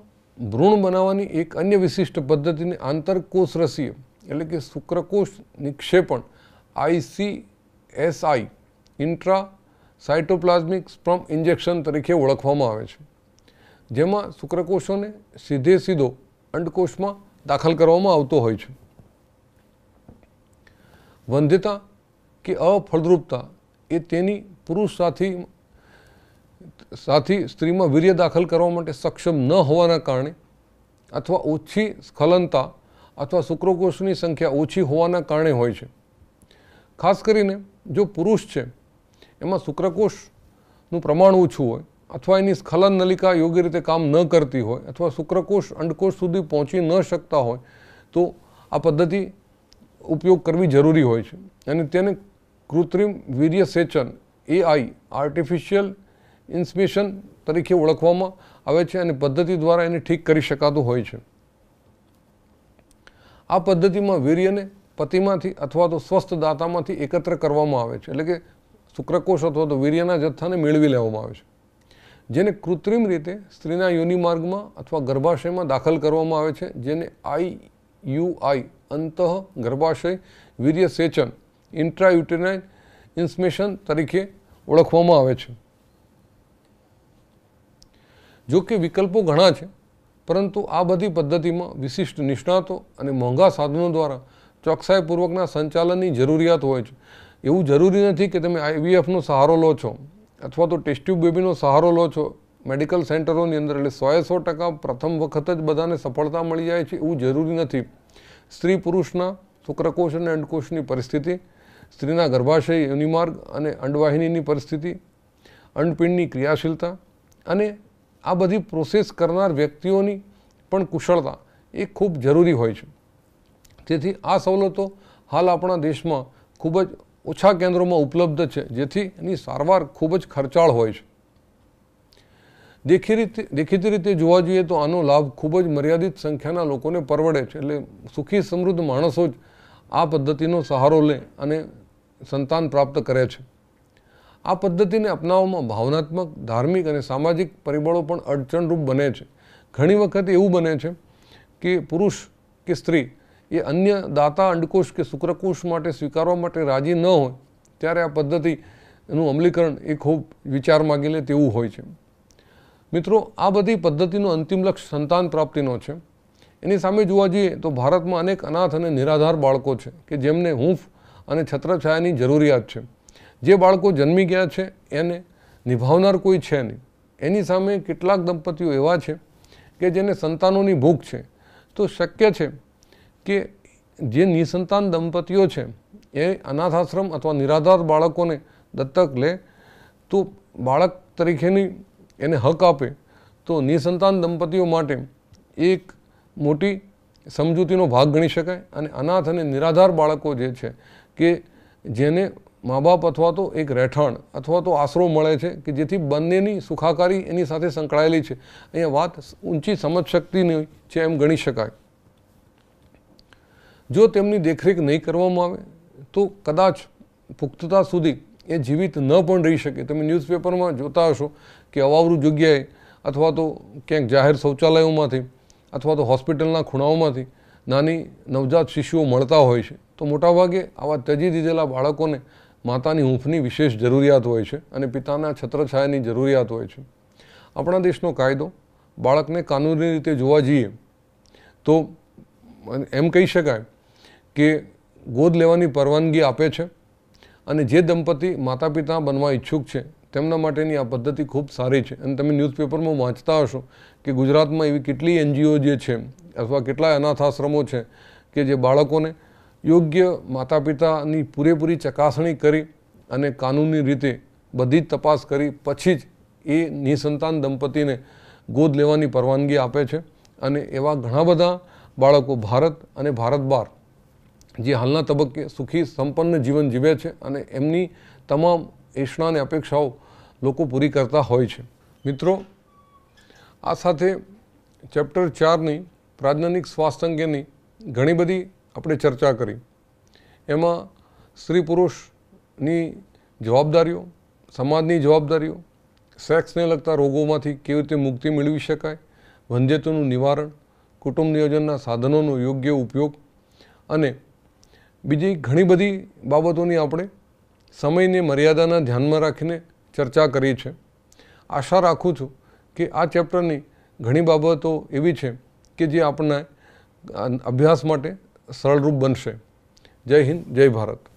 ભ્રૂણ બનાવવાની એક અન્ય વિશિષ્ટ પદ્ધતિને આંતરકોષ આંતરકોષરસીય એટલે કે શુક્રકોષ નિક્ષેપણ આઈસીએસઆઈ ઇન્ટ્રા સાયટોપ્લાઝમિક સ્પ્રમ ઇન્જેક્શન તરીકે ઓળખવામાં આવે છે જેમાં શુક્રકોષોને સીધે સીધો અંડકોષમાં દાખલ કરવામાં આવતો હોય છે વંધ્યતા કે અફળદ્રુપતા એ તેની પુરુષ સાથી સાથી સ્ત્રીમાં વીર્ય દાખલ કરવા માટે સક્ષમ ન હોવાના કારણે અથવા ઓછી સ્ખલનતા અથવા શુક્રકોષની સંખ્યા ઓછી હોવાના કારણે હોય છે ખાસ કરીને જો પુરુષ છે એમાં શુક્રકોષનું પ્રમાણ ઓછું હોય અથવા એની સ્ખલન નલિકા યોગ્ય રીતે કામ ન કરતી હોય અથવા શુક્રકોષ અંડકોષ સુધી પહોંચી ન શકતા હોય તો આ પદ્ધતિ ઉપયોગ કરવી જરૂરી હોય છે અને તેને કૃત્રિમ વીર્યસેચન એઆઈ આર્ટિફિશિયલ ઇન્સ્મિશન તરીકે ઓળખવામાં આવે છે અને પદ્ધતિ દ્વારા એને ઠીક કરી શકાતું હોય છે આ પદ્ધતિમાં વીર્યને પતિમાંથી અથવા તો સ્વસ્થ દાતામાંથી એકત્ર કરવામાં આવે છે એટલે કે શુક્રકોષ અથવા તો વીર્યના જથ્થાને મેળવી લેવામાં આવે છે જેને કૃત્રિમ રીતે સ્ત્રીના યોનિમાર્ગમાં અથવા ગર્ભાશયમાં દાખલ કરવામાં આવે છે જેને આઈ યુ આઈ અંતઃ ગર્ભાશય વીર્યસેચન ઇન્ટ્રાયુટેરાઇન ઇન્સમેશન તરીકે ઓળખવામાં આવે છે જો કે વિકલ્પો ઘણા છે પરંતુ આ બધી પદ્ધતિમાં વિશિષ્ટ નિષ્ણાતો અને મોંઘા સાધનો દ્વારા ચોકસાઈપૂર્વકના સંચાલનની જરૂરિયાત હોય છે એવું જરૂરી નથી કે તમે આઈવીએફનો સહારો લો છો અથવા તો ટેસ્ટ્યુબ બેબીનો સહારો લો છો મેડિકલ સેન્ટરોની અંદર એટલે સોએ સો ટકા પ્રથમ વખત જ બધાને સફળતા મળી જાય છે એવું જરૂરી નથી સ્ત્રી પુરુષના શુક્રકોષ અને અંડકોષની પરિસ્થિતિ સ્ત્રીના ગર્ભાશય યોનિમાર્ગ અને અંડવાહિનીની પરિસ્થિતિ અંડપિંડની ક્રિયાશીલતા અને આ બધી પ્રોસેસ કરનાર વ્યક્તિઓની પણ કુશળતા એ ખૂબ જરૂરી હોય છે તેથી આ સવલતો હાલ આપણા દેશમાં ખૂબ જ ઓછા કેન્દ્રોમાં ઉપલબ્ધ છે જેથી એની સારવાર ખૂબ જ ખર્ચાળ હોય છે દેખી રીતે દેખીતી રીતે જોવા જોઈએ તો આનો લાભ ખૂબ જ મર્યાદિત સંખ્યાના લોકોને પરવડે છે એટલે સુખી સમૃદ્ધ માણસો જ આ પદ્ધતિનો સહારો લે અને સંતાન પ્રાપ્ત કરે છે આ પદ્ધતિને અપનાવવામાં ભાવનાત્મક ધાર્મિક અને સામાજિક પરિબળો પણ અડચણરૂપ બને છે ઘણી વખત એવું બને છે કે પુરુષ કે સ્ત્રી એ અન્ય દાતા અંડકોશ કે શુક્રકોશ માટે સ્વીકારવા માટે રાજી ન હોય ત્યારે આ પદ્ધતિનું અમલીકરણ એ ખૂબ વિચાર માગી લે તેવું હોય છે મિત્રો આ બધી પદ્ધતિનો અંતિમ લક્ષ્ય સંતાન પ્રાપ્તિનો છે એની સામે જોવા જઈએ તો ભારતમાં અનેક અનાથ અને નિરાધાર બાળકો છે કે જેમને હૂંફ અને છત્રછાયાની જરૂરિયાત છે જે બાળકો જન્મી ગયા છે એને નિભાવનાર કોઈ છે નહીં એની સામે કેટલાક દંપતીઓ એવા છે કે જેને સંતાનોની ભૂખ છે તો શક્ય છે કે જે નિસંતાન દંપતીઓ છે એ અનાથાશ્રમ અથવા નિરાધાર બાળકોને દત્તક લે તો બાળક તરીકેની એને હક આપે તો નિસંતાન દંપતીઓ માટે એક મોટી સમજૂતીનો ભાગ ગણી શકાય અને અનાથ અને નિરાધાર બાળકો જે છે કે જેને મા બાપ અથવા તો એક રહેઠાણ અથવા તો આશરો મળે છે કે જેથી બંનેની સુખાકારી એની સાથે સંકળાયેલી છે અહીંયા વાત ઊંચી સમજશક્તિની છે એમ ગણી શકાય જો તેમની દેખરેખ નહીં કરવામાં આવે તો કદાચ પુખ્તતા સુધી એ જીવિત ન પણ રહી શકે તમે ન્યૂઝપેપરમાં જોતા હશો કે અવાવરું જગ્યાએ અથવા તો ક્યાંક જાહેર શૌચાલયોમાંથી અથવા તો હોસ્પિટલના ખૂણાઓમાંથી નાની નવજાત શિશુઓ મળતા હોય છે તો મોટાભાગે આવા ત્યજી દીધેલા બાળકોને માતાની હૂંફની વિશેષ જરૂરિયાત હોય છે અને પિતાના છત્રછાયાની જરૂરિયાત હોય છે આપણા દેશનો કાયદો બાળકને કાનૂની રીતે જોવા જઈએ તો એમ કહી શકાય કે ગોદ લેવાની પરવાનગી આપે છે અને જે દંપતી માતા પિતા બનવા ઈચ્છુક છે તેમના માટેની આ પદ્ધતિ ખૂબ સારી છે અને તમે ન્યૂઝપેપરમાં વાંચતા હશો કે ગુજરાતમાં એવી કેટલી એનજીઓ જે છે અથવા કેટલા અનાથ આશ્રમો છે કે જે બાળકોને યોગ્ય માતા પિતાની પૂરેપૂરી ચકાસણી કરી અને કાનૂની રીતે બધી જ તપાસ કરી પછી જ એ નિસંતાન દંપતીને ગોદ લેવાની પરવાનગી આપે છે અને એવા ઘણા બધા બાળકો ભારત અને ભારત બહાર જે હાલના તબક્કે સુખી સંપન્ન જીવન જીવે છે અને એમની તમામ એષણા અપેક્ષાઓ લોકો પૂરી કરતા હોય છે મિત્રો આ સાથે ચેપ્ટર ચારની પ્રાજ્ઞાનિક સ્વાસ્થ્ય અંગેની ઘણી બધી આપણે ચર્ચા કરી એમાં સ્ત્રી પુરુષની જવાબદારીઓ સમાજની જવાબદારીઓ સેક્સને લગતા રોગોમાંથી કેવી રીતે મુક્તિ મેળવી શકાય વંધ્યત્વનું નિવારણ કુટુંબ નિયોજનના સાધનોનો યોગ્ય ઉપયોગ અને બીજી ઘણી બધી બાબતોની આપણે સમયની મર્યાદાના ધ્યાનમાં રાખીને ચર્ચા કરી છે આશા રાખું છું કે આ ચેપ્ટરની ઘણી બાબતો એવી છે કે જે આપણને અભ્યાસ માટે સરળરૂપ બનશે જય હિન્દ જય ભારત